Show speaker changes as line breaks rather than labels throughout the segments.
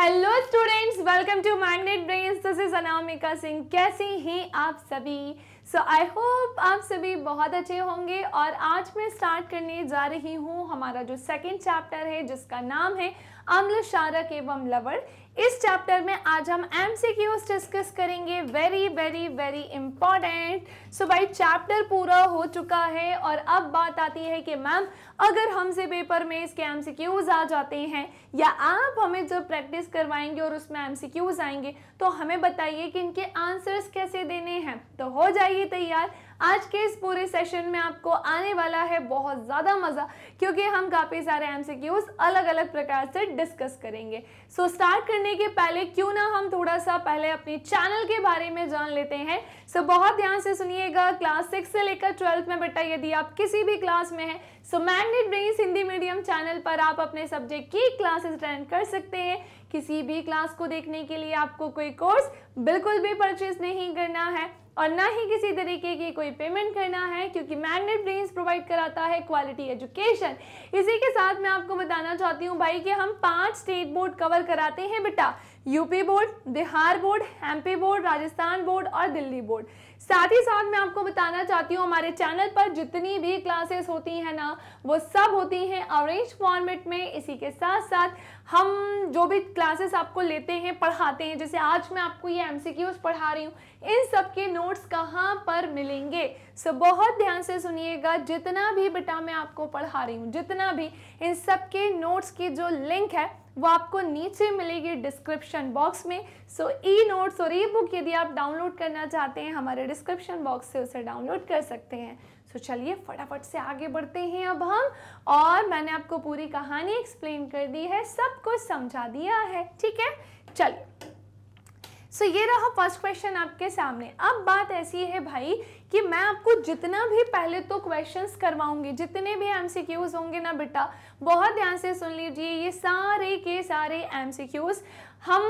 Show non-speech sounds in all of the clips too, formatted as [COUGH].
Hello students welcome to magnet brains this is Anamika Singh कैसे हैं आप सभी सो आई होप आप सभी बहुत अच्छे होंगे और आज मैं स्टार्ट करने जा रही हूँ हमारा जो सेकंड चैप्टर है जिसका नाम है अम्ल शारक एवं लवण इस चैप्टर में आज हम एम सी क्यूज डिस्कस करेंगे very very very important so भाई चैप्टर पूरा हो चुका है और अब बात आती है कि मैम अगर हमसे पेपर में इसके एम सी क्यूज आ जाते हैं या आप हमें जब प्रैक्टिस करवाएंगे और उसमें एम सी क्यूज आएंगे तो हमें बताइए कि इनके आंसर्स कैसे देने हैं तो हो जाइए तैयार आज के इस पूरे सेशन में आपको आने वाला है बहुत ज़्यादा मज़ा क्योंकि हम काफ़ी सारे एम अलग अलग प्रकार से डिस्कस करेंगे सो so, स्टार्ट करने के पहले क्यों ना हम थोड़ा सा पहले अपने चैनल के बारे में जान लेते हैं सो so, बहुत ध्यान से सुनिएगा क्लास सिक्स से लेकर ट्वेल्थ में बेटा यदि आप किसी भी क्लास में हैं सो मैंडेड ब्रेन हिंदी मीडियम चैनल पर आप अपने सब्जेक्ट की क्लासेस अटेंड कर सकते हैं किसी भी क्लास को देखने के लिए आपको कोई कोर्स बिल्कुल भी परचेज नहीं करना है और ना ही किसी तरीके की कोई पेमेंट करना है क्योंकि मैग्नेट ब्रेन्स प्रोवाइड कराता है क्वालिटी एजुकेशन इसी के साथ मैं आपको बताना चाहती हूँ भाई कि हम पांच स्टेट बोर्ड कवर कराते हैं बेटा UP board Bihar board MP board Rajasthan board और दिल्ली बोर्ड साथ ही साथ मैं आपको बताना चाहती हूँ हमारे चैनल पर जितनी भी क्लासेस होती हैं ना वो सब होती हैं अरेंज फॉर्मेट में इसी के साथ साथ हम जो भी क्लासेस आपको लेते हैं पढ़ाते हैं जैसे आज मैं आपको ये क्यूज पढ़ा रही हूँ इन सब के नोट्स कहाँ पर मिलेंगे सो बहुत ध्यान से सुनिएगा जितना भी बेटा मैं आपको पढ़ा रही हूँ जितना भी इन सब के नोट्स की जो लिंक है वो आपको नीचे मिलेगी डिस्क्रिप्शन बॉक्स में सो ई नोट्स और ई बुक यदि आप डाउनलोड करना चाहते हैं हमारे डिस्क्रिप्शन बॉक्स से उसे डाउनलोड कर सकते हैं सो so, चलिए फटाफट से आगे बढ़ते हैं अब हम और मैंने आपको पूरी कहानी एक्सप्लेन कर दी है सब कुछ समझा दिया है ठीक है चलिए सो so, ये रहा फर्स्ट क्वेश्चन आपके सामने अब बात ऐसी है भाई कि मैं आपको जितना भी पहले तो क्वेश्चंस करवाऊंगी जितने भी एमसीक्यूज होंगे ना बेटा बहुत ध्यान से सुन लीजिए ये सारे के सारे एमसीक्यूज हम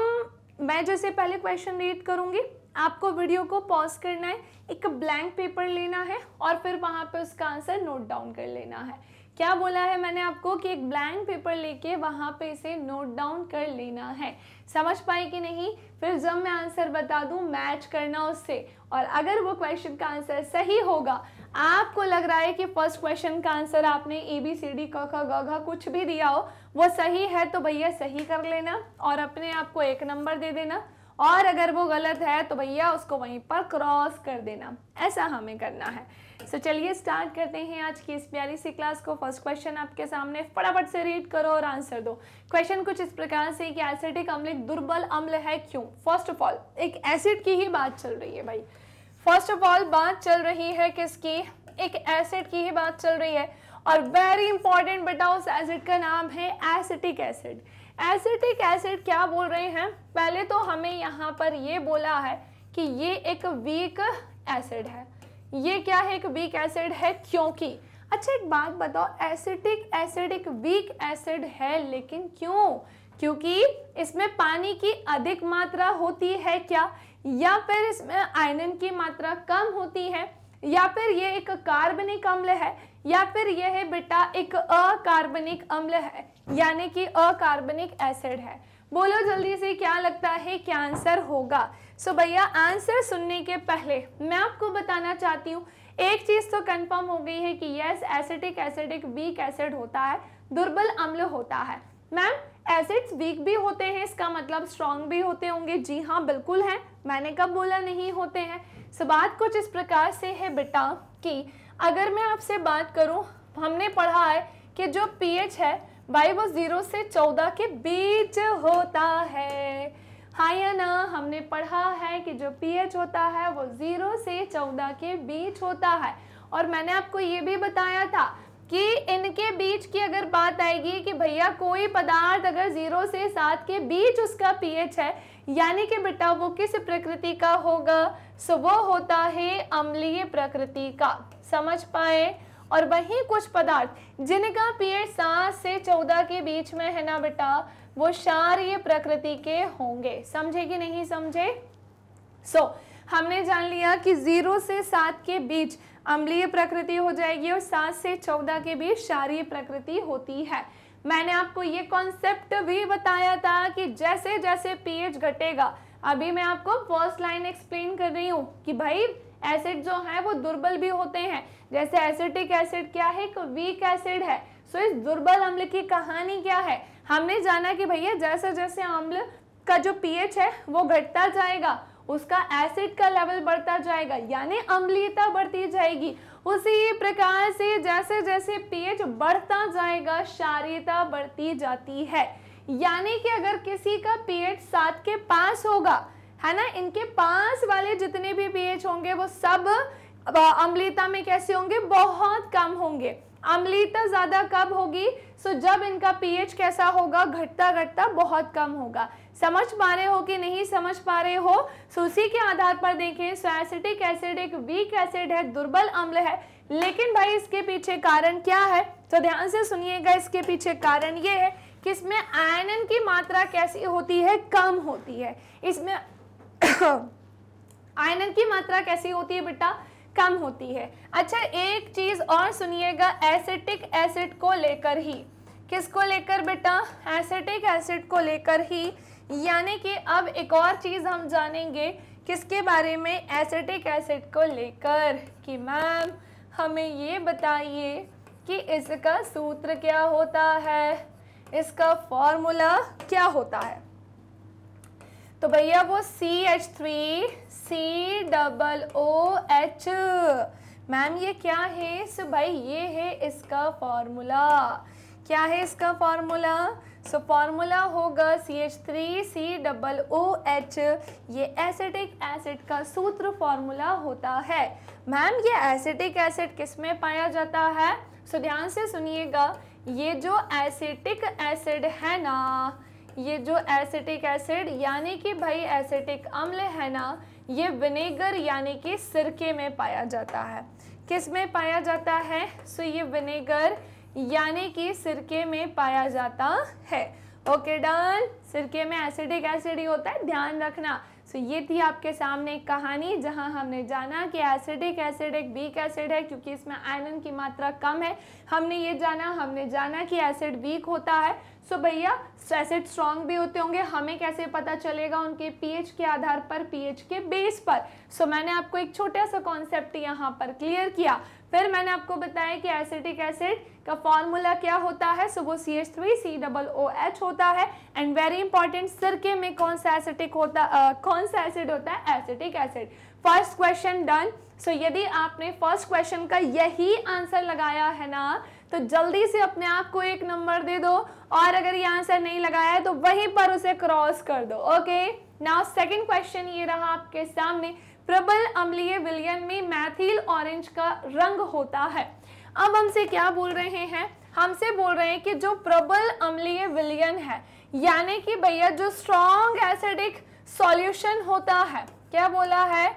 मैं जैसे पहले क्वेश्चन रीड करूंगी आपको वीडियो को पॉज करना है एक ब्लैंक पेपर लेना है और फिर वहाँ पे उसका आंसर नोट डाउन कर लेना है क्या बोला है मैंने आपको कि एक ब्लैंक पेपर लेके वहाँ पे इसे नोट डाउन कर लेना है समझ पाए कि नहीं फिर जब मैं आंसर बता दूँ मैच करना उससे और अगर वो क्वेश्चन का आंसर सही होगा आपको लग रहा है कि फर्स्ट क्वेश्चन का आंसर आपने ए बी सी डी क ख ग घ कुछ भी दिया हो वो सही है तो भैया सही कर लेना और अपने आप को एक नंबर दे देना और अगर वो गलत है तो भैया उसको वहीं पर क्रॉस कर देना ऐसा हमें करना है सो so, चलिए स्टार्ट करते हैं आज की इस प्यारी सी क्लास को फर्स्ट क्वेश्चन आपके सामने फटाफट से रीड करो और आंसर दो क्वेश्चन कुछ इस प्रकार से कि एसिडिक अम्ल एक दुर्बल अम्ल है क्यों फर्स्ट ऑफ ऑल एक एसिड की ही बात चल रही है भाई फर्स्ट ऑफ ऑल बात चल रही है किसकी एक एसिड की ही बात चल रही है और वेरी इंपॉर्टेंट बेटा उस एसिड का नाम है acetic acid acid. Acetic acid क्या बोल रहे हैं पहले तो हमें यहाँ पर ये बोला है कि ये एक वीक एसिड है ये क्या है एक वीक एसिड है क्योंकि अच्छा एक बात बताओ एसिटिक एसिड एक वीक एसिड है लेकिन क्यों क्योंकि इसमें पानी की अधिक मात्रा होती है क्या या फिर इसमें आयरन की मात्रा कम होती है या फिर ये एक कार्बनिक अम्ल है या फिर यह है बेटा एक अकार्बनिक अम्ल है यानी कि अकार्बनिक एसिड है बोलो जल्दी से क्या लगता है क्या आंसर होगा सो भैया आंसर सुनने के पहले मैं आपको बताना चाहती हूँ एक चीज़ तो कंफर्म हो गई है कि यस एसिटिक एसिड एक वीक एसिड होता है दुर्बल अम्ल होता है मैम एसिड्स वीक भी होते हैं इसका मतलब स्ट्रांग भी होते होंगे जी हाँ बिल्कुल है मैंने कब बोला नहीं होते हैं सो बात कुछ इस प्रकार से है बेटा की अगर मैं आपसे बात करूं हमने पढ़ा है कि जो पीएच है भाई वो जीरो से चौदह के बीच होता है हाँ या ना हमने पढ़ा है कि जो पीएच होता है वो जीरो से चौदह के बीच होता है और मैंने आपको ये भी बताया था कि इनके बीच की अगर बात आएगी कि भैया कोई पदार्थ अगर जीरो से सात के बीच उसका पीएच है यानी कि बेटा वो किस प्रकृति का होगा सो वो होता है अम्लीय प्रकृति का समझ पाए और वही कुछ पदार्थ जिनका पीएच सात से चौदह के बीच में है ना बेटा वो क्षारीय प्रकृति के होंगे समझे कि नहीं समझे सो so, हमने जान लिया कि जीरो से सात के बीच अम्लीय प्रकृति हो जाएगी और सात से चौदह के बीच क्षारीय प्रकृति होती है मैंने आपको ये कॉन्सेप्ट भी बताया था कि जैसे जैसे पीएच घटेगा अभी मैं आपको फर्स्ट लाइन एक्सप्लेन कर रही हूँ कि भाई एसिड जो हैं वो दुर्बल भी होते हैं जैसे एसिटिक एसिड क्या है एक वीक एसिड है सो इस दुर्बल अम्ल की कहानी क्या है हमने जाना कि भैया जैसे जैसे अम्ल का जो पीएच है वो घटता जाएगा उसका एसिड का लेवल बढ़ता जाएगा यानी अम्लीयता बढ़ती जाएगी उसी प्रकार से जैसे जैसे पीएच बढ़ता जाएगा क्षारीयता बढ़ती जाती है यानी कि अगर किसी का पीएच सात के पास होगा है ना इनके पास वाले जितने भी पीएच होंगे वो सब अम्लीता में कैसे होंगे बहुत कम होंगे अम्लीता ज़्यादा कब होगी सो जब इनका पीएच कैसा होगा घटता घटता बहुत कम होगा समझ पा रहे हो कि नहीं समझ पा रहे हो सो उसी के आधार पर देखें सो एसिटिक एसिड एक वीक एसिड है दुर्बल अम्ल है लेकिन भाई इसके पीछे कारण क्या है तो ध्यान से सुनिएगा इसके पीछे कारण ये है कि इसमें आयनन की मात्रा कैसी होती है कम होती है इसमें [COUGHS] आयनन की मात्रा कैसी होती है बेटा कम होती है अच्छा एक चीज़ और सुनिएगा एसिटिक एसिड को लेकर ही किसको लेकर बेटा एसिटिक एसिड को लेकर ही यानी कि अब एक और चीज़ हम जानेंगे किसके बारे में एसिटिक एसिड को लेकर कि मैम हमें ये बताइए कि इसका सूत्र क्या होता है इसका फॉर्मूला क्या होता है तो भैया वो C H three C double O H ma'am ये क्या है सो भाई ये है इसका फॉर्मूला क्या है इसका फॉर्मूला सो फॉर्मूला होगा C H three C double O H ये एसिडिक एसिड का सूत्र फॉर्मूला होता है मैम ये एसिटिक एसिड किस में पाया जाता है सो so, ध्यान से सुनिएगा ये जो एसिटिक एसिड है ना ये जो एसिटिक एसिड यानी कि भाई एसिटिक अम्ल है ना ये विनेगर यानी कि सिरके में पाया जाता है किस में पाया जाता है सो ये विनेगर यानी कि सिरके में पाया जाता है ओके डन सिरके में एसिडिक एसिड ही होता है ध्यान रखना सो ये थी आपके सामने एक कहानी जहां हमने जाना कि एसिडिक एसिड एक बीक एसिड है क्योंकि इसमें आयरन की मात्रा कम है हमने ये जाना हमने जाना कि एसिड वीक होता है सो so, भैया एसिड स्ट्रॉन्ग भी होते होंगे हमें कैसे पता चलेगा उनके पीएच के आधार पर पीएच के बेस पर सो so, मैंने आपको एक छोटा सा कॉन्सेप्ट यहाँ पर क्लियर किया फिर मैंने आपको बताया कि एसिटिक एसिड का फॉर्मूला क्या होता है सो so, वो C H three C double O H होता है एंड वेरी इंपॉर्टेंट सिरके में कौन सा एसिटिक होता uh, कौन सा एसिड होता है acetic acid first question done so यदि आपने फर्स्ट क्वेश्चन का यही आंसर लगाया है ना तो जल्दी से अपने आप को एक नंबर दे दो और अगर ये आंसर नहीं लगाया है तो वहीं पर उसे क्रॉस कर दो ओके नाउ सेकंड क्वेश्चन ये रहा आपके सामने प्रबल अम्लीय विलयन में मैथिल ऑरेंज का रंग होता है अब हमसे क्या बोल रहे हैं हमसे बोल रहे हैं कि जो प्रबल अम्लीय विलयन है यानी कि भैया जो स्ट्रॉन्ग एसिडिक सॉल्यूशन होता है क्या बोला है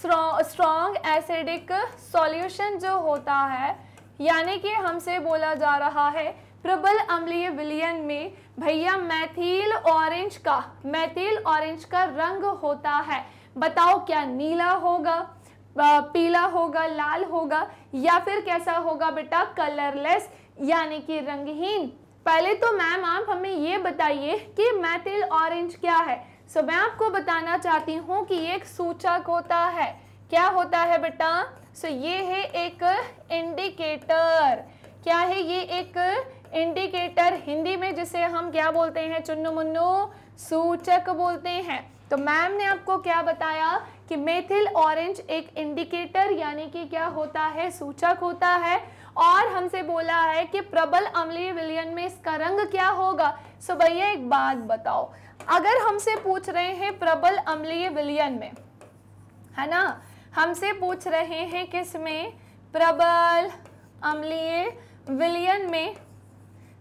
स्ट्रॉन्ग एसिडिक सॉल्यूशन जो होता है यानी कि हमसे बोला जा रहा है प्रबल अम्लीय विलयन में भैया मैथिल ऑरेंज का मैथिल ऑरेंज का रंग होता है बताओ क्या नीला होगा पीला होगा लाल होगा या फिर कैसा होगा बेटा कलरलेस यानी कि रंगहीन पहले तो मैम आप हमें ये बताइए कि मैथिल ऑरेंज क्या है सो मैं आपको बताना चाहती हूँ कि एक सूचक होता है क्या होता है बेटा सो so, ये है एक इंडिकेटर क्या है ये एक इंडिकेटर हिंदी में जिसे हम क्या बोलते हैं चुन्नु मुन्नु सूचक बोलते हैं तो मैम ने आपको क्या बताया कि मेथिल ऑरेंज एक इंडिकेटर यानी कि क्या होता है सूचक होता है और हमसे बोला है कि प्रबल अम्लीय विलयन में इसका रंग क्या होगा सो भैया एक बात बताओ अगर हमसे पूछ रहे हैं प्रबल अम्लीय विलयन में है ना हमसे पूछ रहे हैं किस में प्रबल अम्लीय विलियन में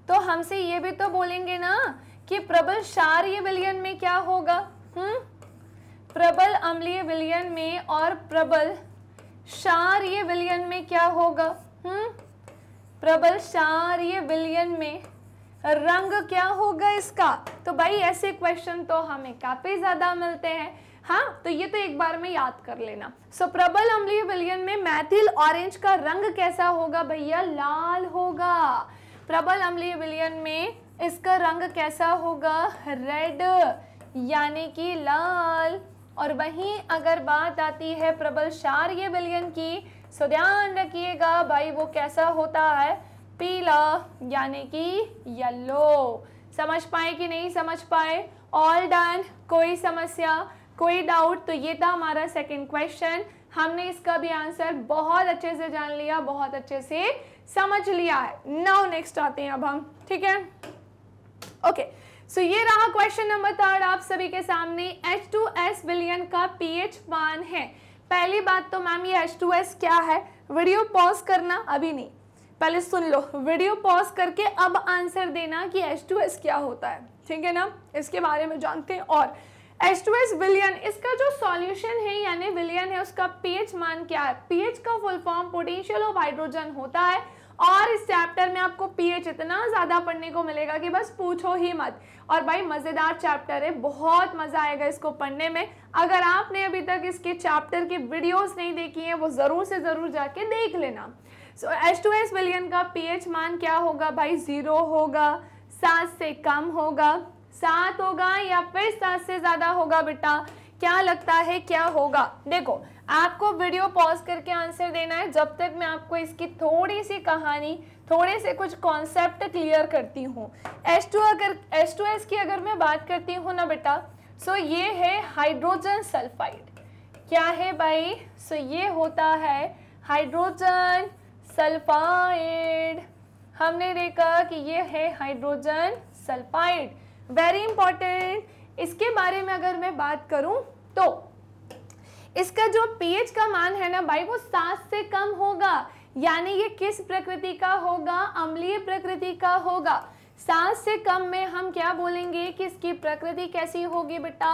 तो हमसे ये भी तो बोलेंगे ना कि प्रबल क्षारीय विलियन में क्या होगा हम्म प्रबल अम्लीय विलियन में और प्रबल क्षारीय विलियन में क्या होगा हम्म प्रबल क्षारीय विलियन में रंग क्या होगा इसका तो भाई ऐसे क्वेश्चन तो हमें काफ़ी ज़्यादा मिलते हैं हाँ तो ये तो एक बार में याद कर लेना सो so, प्रबल अम्लीय विलयन में मैथिल ऑरेंज का रंग कैसा होगा भैया लाल होगा प्रबल अम्लीय विलयन में इसका रंग कैसा होगा रेड यानी कि लाल और वहीं अगर बात आती है प्रबल क्षार्य विलयन की सो ध्यान रखिएगा भाई वो कैसा होता है पीला यानी कि येलो समझ पाए कि नहीं समझ पाए ऑल डन कोई समस्या कोई डाउट तो ये था हमारा सेकेंड क्वेश्चन हमने इसका भी आंसर बहुत अच्छे से जान लिया बहुत अच्छे से समझ लिया है नाउ नेक्स्ट आते हैं अब हम ठीक है ओके सो ये रहा क्वेश्चन नंबर थर्ड आप सभी के सामने एच टू एस बिलियन का पी एच वन है पहली बात तो मैम ये एच टू एस क्या है वीडियो पॉज करना अभी नहीं पहले सुन लो वीडियो पॉज करके अब आंसर देना कि एच टू एस क्या होता है ठीक है ना इसके बारे में जानते हैं और एच टू एस विलियन इसका जो सॉल्यूशन है यानी विलियन है उसका पीएच मान क्या है पीएच का full form potential of hydrogen होता है और इस चैप्टर में आपको पीएच इतना ज़्यादा पढ़ने को मिलेगा कि बस पूछो ही मत और भाई मज़ेदार चैप्टर है बहुत मज़ा आएगा इसको पढ़ने में अगर आपने अभी तक इसके चैप्टर की वीडियोस नहीं देखी हैं वो ज़रूर से ज़रूर जाके देख लेना सो एच टू एस विलियन का पीएच मान क्या होगा भाई ज़ीरो होगा सात से कम होगा सात होगा या फिर सात से ज्यादा होगा बेटा क्या लगता है क्या होगा देखो आपको वीडियो पॉज करके आंसर देना है जब तक मैं आपको इसकी थोड़ी सी कहानी थोड़े से कुछ कॉन्सेप्ट क्लियर करती हूँ एस टू अगर एस टू एस की अगर मैं बात करती हूँ ना बेटा सो ये है हाइड्रोजन सल्फाइड क्या है भाई सो ये होता है हाइड्रोजन सल्फाइड हमने देखा कि ये है हाइड्रोजन सल्फाइड वेरी इंपॉर्टेंट इसके बारे में अगर मैं बात करूं तो इसका जो पीएच का मान है ना भाई वो सात से कम होगा यानी ये किस प्रकृति का होगा अम्लीय प्रकृति का होगा सात से कम में हम क्या बोलेंगे कि इसकी प्रकृति कैसी होगी बेटा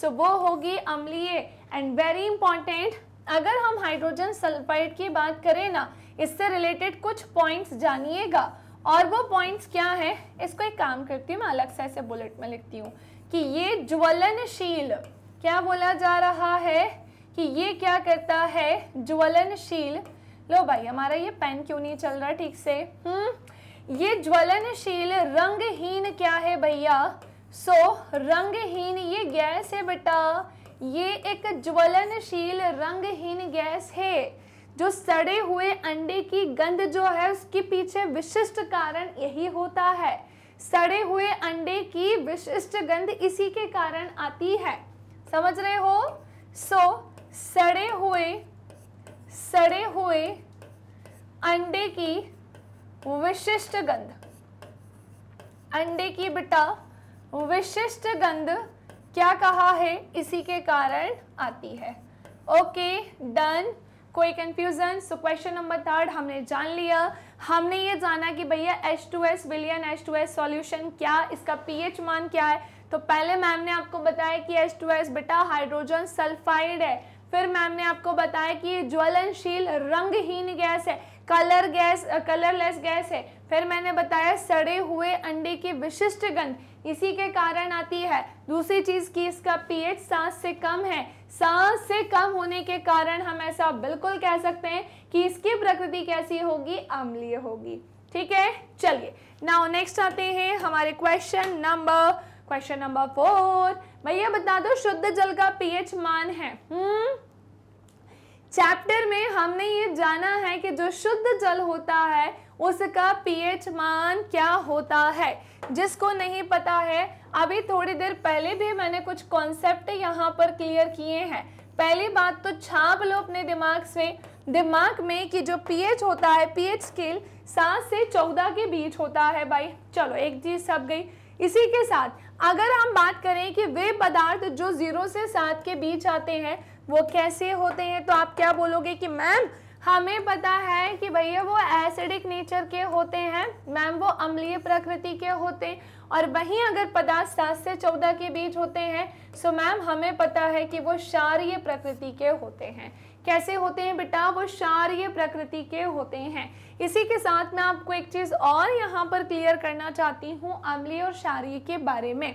सो वो होगी अम्लीय एंड वेरी इंपॉर्टेंट अगर हम हाइड्रोजन सल्फाइड की बात करें ना इससे रिलेटेड कुछ पॉइंट्स जानिएगा और वो पॉइंट्स क्या है इसको एक काम करती हूँ मैं अलग से ऐसे बुलेट में लिखती हूँ कि ये ज्वलनशील क्या बोला जा रहा है कि ये क्या करता है ज्वलनशील लो भाई हमारा ये पेन क्यों नहीं चल रहा ठीक से हम्म ये ज्वलनशील रंगहीन क्या है भैया सो रंगहीन ये गैस है बेटा ये एक ज्वलनशील रंगहीन गैस है जो सड़े हुए अंडे की गंध जो है उसके पीछे विशिष्ट कारण यही होता है सड़े हुए अंडे की विशिष्ट गंध इसी के कारण आती है समझ रहे हो सो so, सड़े हुए सड़े हुए अंडे की विशिष्ट गंध अंडे की बेटा विशिष्ट गंध क्या कहा है इसी के कारण आती है ओके डन कोई confusion so question number third हमने जान लिया हमने ये जाना कि भैया एच टू एस विलियन एच टू एस सोल्यूशन क्या इसका पीएच मान क्या है तो पहले मैम ने आपको बताया कि एच टू एस बेटा हाइड्रोजन सल्फाइड है फिर मैम ने आपको बताया कि ये ज्वलनशील रंगहीन गैस है कलर गैस कलरलेस गैस है फिर मैंने बताया सड़े हुए अंडे की विशिष्ट गंध इसी के कारण आती है दूसरी चीज़ कि इसका पीएच सात से कम है सांस से कम होने के कारण हम ऐसा बिल्कुल कह सकते हैं कि इसकी प्रकृति कैसी होगी अम्लीय होगी ठीक है चलिए नाउ नेक्स्ट आते हैं हमारे question number question number four भैया बता दो शुद्ध जल का पीएच मान है हम्म चैप्टर में हमने ये जाना है कि जो शुद्ध जल होता है उसका पीएच मान क्या होता है जिसको नहीं पता है अभी थोड़ी देर पहले भी मैंने कुछ कॉन्सेप्ट यहाँ पर क्लियर किए हैं पहली बात तो छाप लो अपने दिमाग से दिमाग में कि जो पीएच होता है पीएच स्केल सात से चौदह के बीच होता है भाई चलो एक चीज सब गई इसी के साथ अगर हम बात करें कि वे पदार्थ जो जीरो से सात के बीच आते हैं वो कैसे होते हैं तो आप क्या बोलोगे कि मैम हमें पता है कि भैया वो एसिडिक नेचर के होते हैं मैम वो अम्लीय प्रकृति के होते हैं और वहीं अगर पदार्थ सात से चौदह के बीच होते हैं सो मैम हमें पता है कि वो क्षारीय प्रकृति के होते हैं कैसे होते हैं बेटा वो क्षारीय प्रकृति के होते हैं इसी के साथ मैं आपको एक चीज़ और यहाँ पर क्लियर करना चाहती हूँ अम्लीय और क्षारीय के बारे में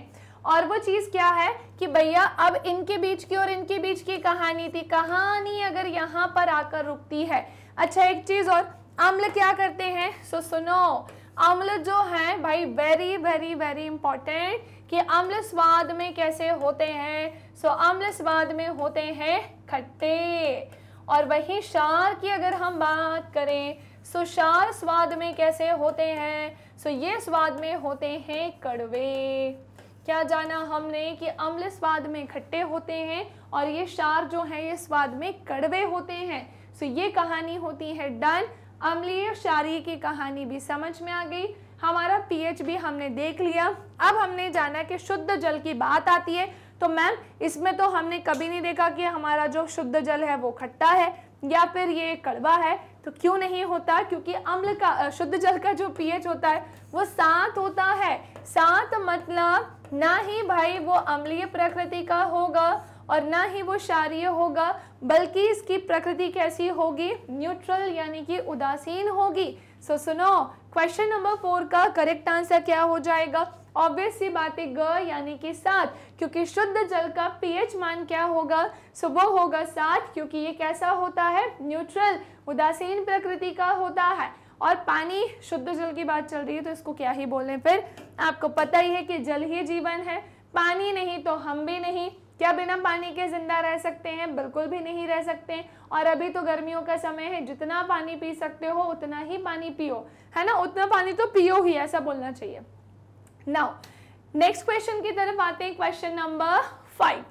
और वो चीज़ क्या है कि भैया अब इनके बीच की और इनके बीच की कहानी थी कहानी अगर यहाँ पर आकर रुकती है अच्छा एक चीज़ और अम्ल क्या करते हैं सो सुनो अम्ल जो है भाई वेरी वेरी वेरी इंपॉर्टेंट कि अम्ल स्वाद में कैसे होते हैं सो so, अम्ल स्वाद में होते हैं खट्टे और वही शार की अगर हम बात करें सो so, शार स्वाद में कैसे होते हैं सो so, ये स्वाद में होते हैं कड़वे क्या जाना हमने कि अम्ल स्वाद में खट्टे होते हैं और ये शार जो है ये स्वाद में कड़वे होते हैं सो so, ये कहानी होती है डन अम्लीय शारी की कहानी भी समझ में आ गई हमारा पीएच भी हमने देख लिया अब हमने जाना कि शुद्ध जल की बात आती है तो मैम इसमें तो हमने कभी नहीं देखा कि हमारा जो शुद्ध जल है वो खट्टा है या फिर ये कड़वा है तो क्यों नहीं होता क्योंकि अम्ल का शुद्ध जल का जो पीएच होता है वो सात होता है सात मतलब ना ही भाई वो अम्लीय प्रकृति का होगा और ना ही वो क्षारिय होगा बल्कि इसकी प्रकृति कैसी होगी न्यूट्रल यानी कि उदासीन होगी सो so, सुनो क्वेश्चन नंबर फोर का करेक्ट आंसर क्या हो जाएगा ऑब्वियस सी बात है ग यानी कि सात क्योंकि शुद्ध जल का पीएच मान क्या होगा सो so, वो होगा सात क्योंकि ये कैसा होता है न्यूट्रल उदासीन प्रकृति का होता है और पानी शुद्ध जल की बात चल रही है तो इसको क्या ही बोलें फिर आपको पता ही है कि जल ही जीवन है पानी नहीं तो हम भी नहीं क्या बिना पानी के ज़िंदा रह सकते हैं बिल्कुल भी नहीं रह सकते और अभी तो गर्मियों का समय है जितना पानी पी सकते हो उतना ही पानी पियो है ना उतना पानी तो पियो ही ऐसा बोलना चाहिए नाउ नेक्स्ट क्वेश्चन की तरफ आते हैं क्वेश्चन नंबर फाइव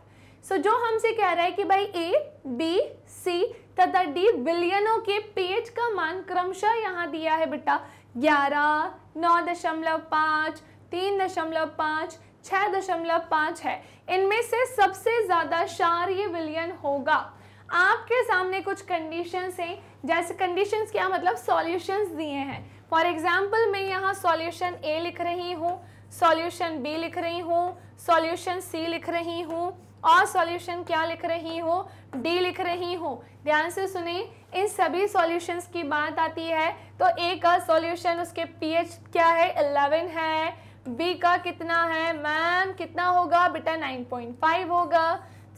सो जो हमसे कह रहा है कि भाई ए बी सी तथा डी बिलियनों के पेज का मान क्रमशः यहाँ दिया है बेटा ग्यारह नौ दशमलव पाँच तीन दशमलव पाँच छः दशमलव पाँच है इनमें से सबसे ज़्यादा शार ये विलियन होगा आपके सामने कुछ कंडीशंस हैं जैसे कंडीशंस क्या मतलब सॉल्यूशंस दिए हैं फॉर एग्जांपल मैं यहाँ सॉल्यूशन ए लिख रही हूँ सॉल्यूशन बी लिख रही हूँ सॉल्यूशन सी लिख रही हूँ और सॉल्यूशन क्या लिख रही हो डी लिख रही हो ध्यान से सुने इन सभी सॉल्यूशंस की बात आती है तो ए का सॉल्यूशन उसके पीएच क्या है 11 है बी का कितना है मैम कितना होगा बेटा 9.5 होगा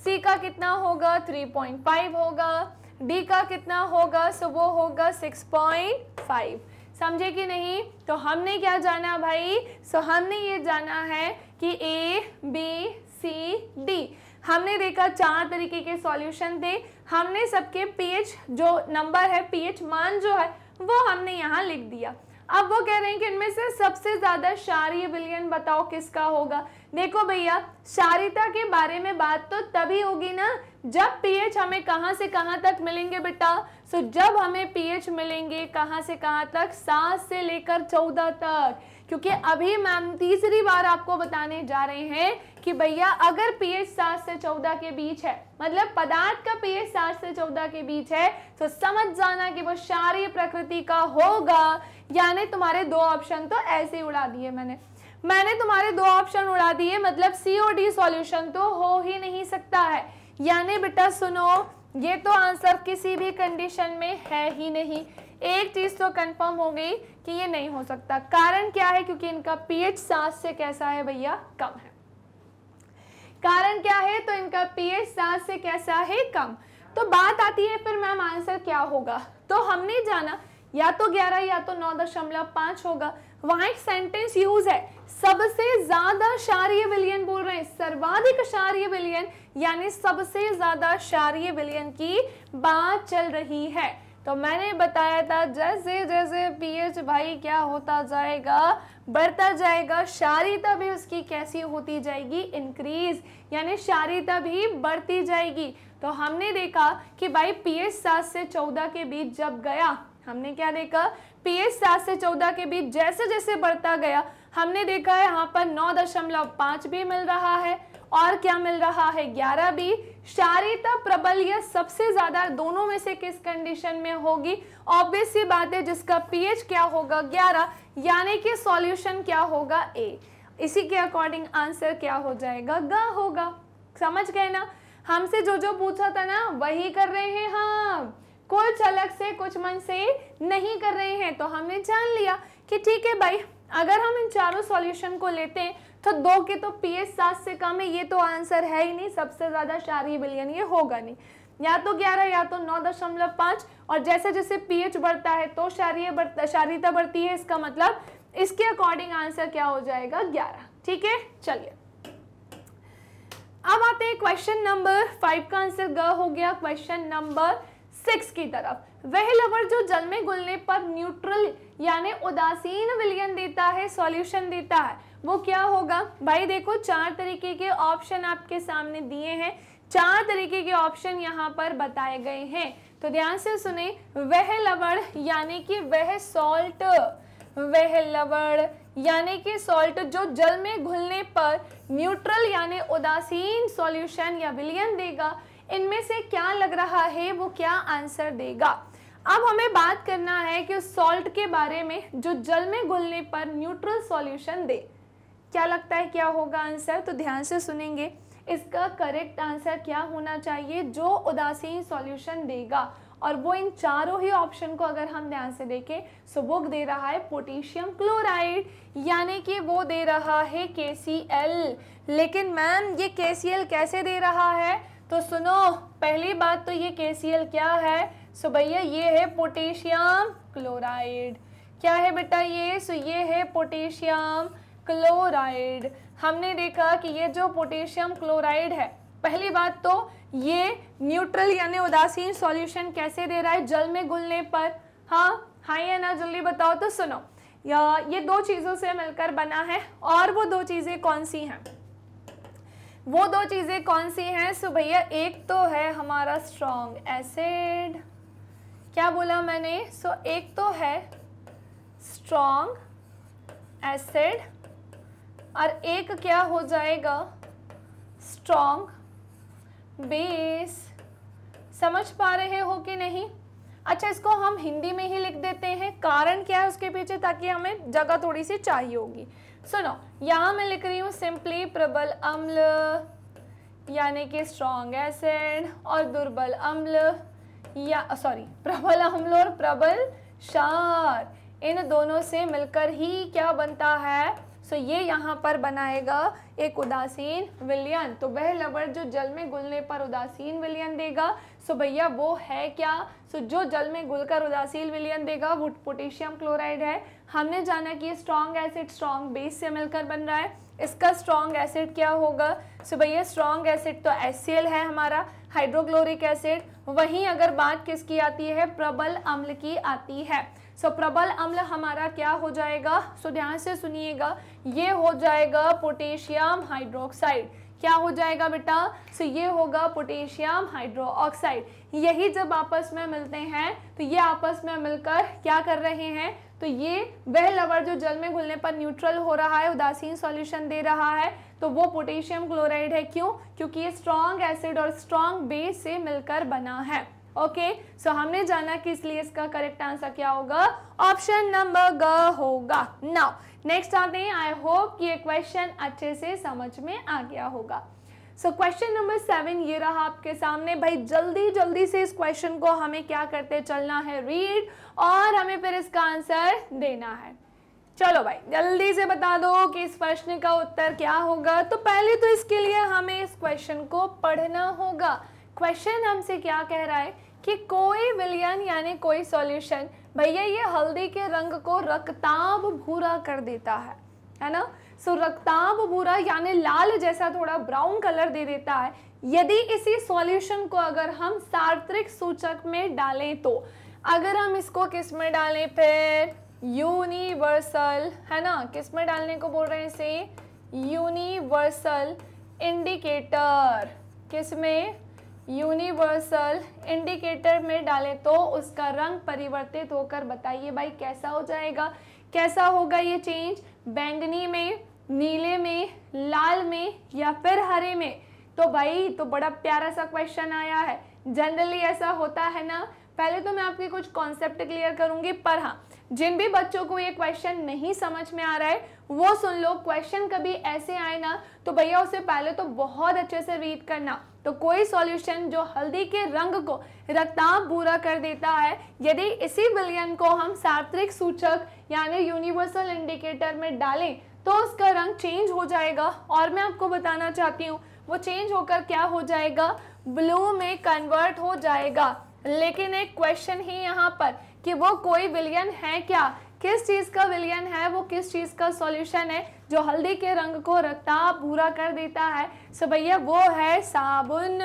सी का कितना होगा 3.5 होगा डी का कितना होगा सो वो होगा 6.5 समझे कि नहीं तो हमने क्या जाना भाई सो हमने ये जाना है कि ए बी सी डी हमने देखा चार तरीके के सॉल्यूशन थे हमने सबके पीएच जो नंबर है पीएच मान जो है वो हमने यहाँ लिख दिया अब वो कह रहे हैं कि इनमें से सबसे ज़्यादा शारी विलियन बताओ किसका होगा देखो भैया शारिता के बारे में बात तो तभी होगी ना जब पीएच हमें कहां से कहां तक मिलेंगे बेटा सो जब हमें पीएच मिलेंगे कहां से कहां तक सात से लेकर चौदह तक क्योंकि अभी मैम तीसरी बार आपको बताने जा रहे हैं कि भैया अगर पीएच सात से चौदह के बीच है मतलब पदार्थ का पीएच सात से चौदह के बीच है तो समझ जाना कि वो शारी प्रकृति का होगा यानी तुम्हारे दो ऑप्शन तो ऐसे ही उड़ा दिए मैंने मैंने तुम्हारे दो ऑप्शन उड़ा दिए मतलब सी ओ डी सोल्यूशन तो हो ही नहीं सकता है यानी बेटा सुनो ये तो आंसर किसी भी कंडीशन में है ही नहीं एक चीज़ तो कंफर्म हो गई कि ये नहीं हो सकता कारण क्या है क्योंकि इनका पीएच सांस से कैसा है भैया कम है कारण क्या है तो इनका पीएच सांस से कैसा है कम तो बात आती है फिर मैम आंसर क्या होगा तो हमने जाना या तो ग्यारह या तो नौ दशमलव पांच होगा वहां एक सेंटेंस यूज है सबसे ज्यादा शारीय विलियन बोल रहे हैं सर्वाधिक शारीय विलियन यानी सबसे ज्यादा शारीय विलियन की बात चल रही है तो मैंने बताया था जैसे जैसे पीएच भाई क्या होता जाएगा बढ़ता जाएगा शारीता भी उसकी कैसी होती जाएगी इंक्रीज यानी शारीता भी बढ़ती जाएगी तो हमने देखा कि भाई पीएच सात से चौदह के बीच जब गया हमने क्या देखा पीएच सात से चौदह के बीच जैसे जैसे बढ़ता गया हमने देखा है यहाँ पर नौ दशमलव पांच भी मिल रहा है और क्या मिल रहा है ग्यारह भी शारीता प्रबल यह सबसे ज़्यादा दोनों में से किस कंडीशन में होगी ऑब्वियस ये बात है जिसका पीएच क्या होगा ग्यारह यानी कि सॉल्यूशन क्या होगा ए इसी के अकॉर्डिंग आंसर क्या हो जाएगा ग होगा समझ गए ना हमसे जो जो पूछा था ना वही कर रहे हैं हम हाँ। कुछ अलग से कुछ मन से नहीं कर रहे हैं तो हमने जान लिया कि ठीक है भाई अगर हम इन चारों सॉल्यूशन को लेते हैं तो दो के तो पीएच सात से कम है ये तो आंसर है ही नहीं सबसे ज़्यादा शारी बिलियन ये होगा नहीं या तो ग्यारह या तो नौ दशमलव पांच और जैसे जैसे पीएच बढ़ता है तो शारी बढ़ता क्षारीयता बढ़ती है इसका मतलब इसके अकॉर्डिंग आंसर क्या हो जाएगा ग्यारह ठीक है चलिए अब आते हैं क्वेश्चन नंबर फाइव का आंसर ग हो गया क्वेश्चन नंबर सिक्स की तरफ वह लवर जो में गुलने पर न्यूट्रल यानी उदासीन विलयन देता है सॉल्यूशन देता है वो क्या होगा भाई देखो चार तरीके के ऑप्शन आपके सामने दिए हैं चार तरीके के ऑप्शन यहाँ पर बताए गए हैं तो ध्यान से सुने वह लवण यानी कि वह सॉल्ट वह लवण यानी कि सॉल्ट जो जल में घुलने पर न्यूट्रल यानी उदासीन सॉल्यूशन या विलियन देगा इनमें से क्या लग रहा है वो क्या आंसर देगा अब हमें बात करना है कि उस सॉल्ट के बारे में जो जल में घुलने पर न्यूट्रल सॉल्यूशन दे क्या लगता है क्या होगा आंसर तो ध्यान से सुनेंगे इसका करेक्ट आंसर क्या होना चाहिए जो उदासीन सॉल्यूशन देगा और वो इन चारों ही ऑप्शन को अगर हम ध्यान से देखें सो वो दे रहा है पोटेशियम क्लोराइड यानी कि वो दे रहा है के लेकिन मैम ये के कैसे दे रहा है तो सुनो पहली बात तो ये के क्या है सो भैया ये है पोटेशियम क्लोराइड क्या है बेटा ये सो ये है पोटेशियम क्लोराइड हमने देखा कि ये जो पोटेशियम क्लोराइड है पहली बात तो ये न्यूट्रल यानी उदासीन सॉल्यूशन कैसे दे रहा है जल में घुलने पर हाँ हाँ या ना जल्दी बताओ तो सुनो या ये दो चीज़ों से मिलकर बना है और वो दो चीज़ें कौन सी हैं वो दो चीज़ें कौन सी हैं सो भैया एक तो है हमारा स्ट्रॉन्ग एसिड क्या बोला मैंने सो so, एक तो है स्ट्रॉन्ग एसिड और एक क्या हो जाएगा स्ट्रॉन्ग बेस समझ पा रहे हो कि नहीं अच्छा इसको हम हिंदी में ही लिख देते हैं कारण क्या है उसके पीछे ताकि हमें जगह थोड़ी सी चाहिए होगी सुनो यहाँ मैं लिख रही हूँ सिंपली प्रबल अम्ल यानी कि स्ट्रॉन्ग एसिड और दुर्बल अम्ल या सॉरी प्रबल अम्ल और प्रबल शार इन दोनों से मिलकर ही क्या बनता है सो ये यहाँ पर बनाएगा एक उदासीन विलयन तो वह लवर जो जल में घुलने पर उदासीन विलयन देगा सो भैया वो है क्या सो जो जल में घुलकर उदासीन विलयन देगा वो पोटेशियम क्लोराइड है हमने जाना कि स्ट्रॉन्ग एसिड स्ट्रॉन्ग बेस से मिलकर बन रहा है इसका स्ट्रॉन्ग एसिड क्या होगा सो भैया स्ट्रॉन्ग एसिड तो एस है हमारा हाइड्रोक्लोरिक एसिड वहीं अगर बात किसकी आती है प्रबल अम्ल की आती है सो so, प्रबल अम्ल हमारा क्या हो जाएगा सो so, ध्यान से सुनिएगा ये हो जाएगा पोटेशियम हाइड्रोक्साइड क्या हो जाएगा बेटा सो so, ये होगा पोटेशियम हाइड्रोक्साइड यही जब आपस में मिलते हैं तो ये आपस में मिलकर क्या कर रहे हैं तो ये वह लवर जो जल में घुलने पर न्यूट्रल हो रहा है उदासीन सॉल्यूशन दे रहा है तो वो पोटेशियम क्लोराइड है क्यों क्योंकि ये स्ट्रॉन्ग एसिड और स्ट्रॉन्ग बेस से मिलकर बना है ओके सो हमने जाना कि इसलिए इसका करेक्ट आंसर क्या होगा ऑप्शन नंबर ग होगा नाउ नेक्स्ट आते हैं आई होप कि ये क्वेश्चन अच्छे से समझ में आ गया होगा सो क्वेश्चन नंबर सेवन ये रहा आपके सामने भाई जल्दी जल्दी से इस क्वेश्चन को हमें क्या करते चलना है रीड और हमें फिर इसका आंसर देना है चलो भाई जल्दी से बता दो कि इस प्रश्न का उत्तर क्या होगा तो पहले तो इसके लिए हमें इस क्वेश्चन को पढ़ना होगा क्वेश्चन हमसे क्या कह रहा है कि कोई विलियन यानी कोई सॉल्यूशन भैया ये हल्दी के रंग को रक्ताब भूरा कर देता है है ना सो so, रक्ताब भूरा यानी लाल जैसा थोड़ा ब्राउन कलर दे देता है यदि इसी सॉल्यूशन को अगर हम सार्त्रिक सूचक में डालें तो अगर हम इसको किस में डालें फिर यूनिवर्सल है ना किस में डालने को बोल रहे हैं इसे यूनिवर्सल इंडिकेटर किस में यूनिवर्सल इंडिकेटर में डालें तो उसका रंग परिवर्तित होकर बताइए भाई कैसा हो जाएगा कैसा होगा ये चेंज बैंगनी में नीले में लाल में या फिर हरे में तो भाई तो बड़ा प्यारा सा क्वेश्चन आया है जनरली ऐसा होता है ना पहले तो मैं आपके कुछ कॉन्सेप्ट क्लियर करूंगी पर हाँ जिन भी बच्चों को ये क्वेश्चन नहीं समझ में आ रहा है वो सुन लो क्वेश्चन कभी ऐसे आए ना तो भैया उसे पहले तो बहुत अच्छे से रीड करना तो कोई सॉल्यूशन जो हल्दी के रंग को रक्ताप बुरा कर देता है यदि इसी विलयन को हम सात्विक सूचक यानी यूनिवर्सल इंडिकेटर में डालें तो उसका रंग चेंज हो जाएगा और मैं आपको बताना चाहती हूँ वो चेंज होकर क्या हो जाएगा ब्लू में कन्वर्ट हो जाएगा लेकिन एक क्वेश्चन ही यहाँ पर कि वो कोई विलियन है क्या किस चीज़ का विलियन है वो किस चीज़ का सॉल्यूशन है जो हल्दी के रंग को रक्ता भूरा कर देता है सो भैया वो है साबुन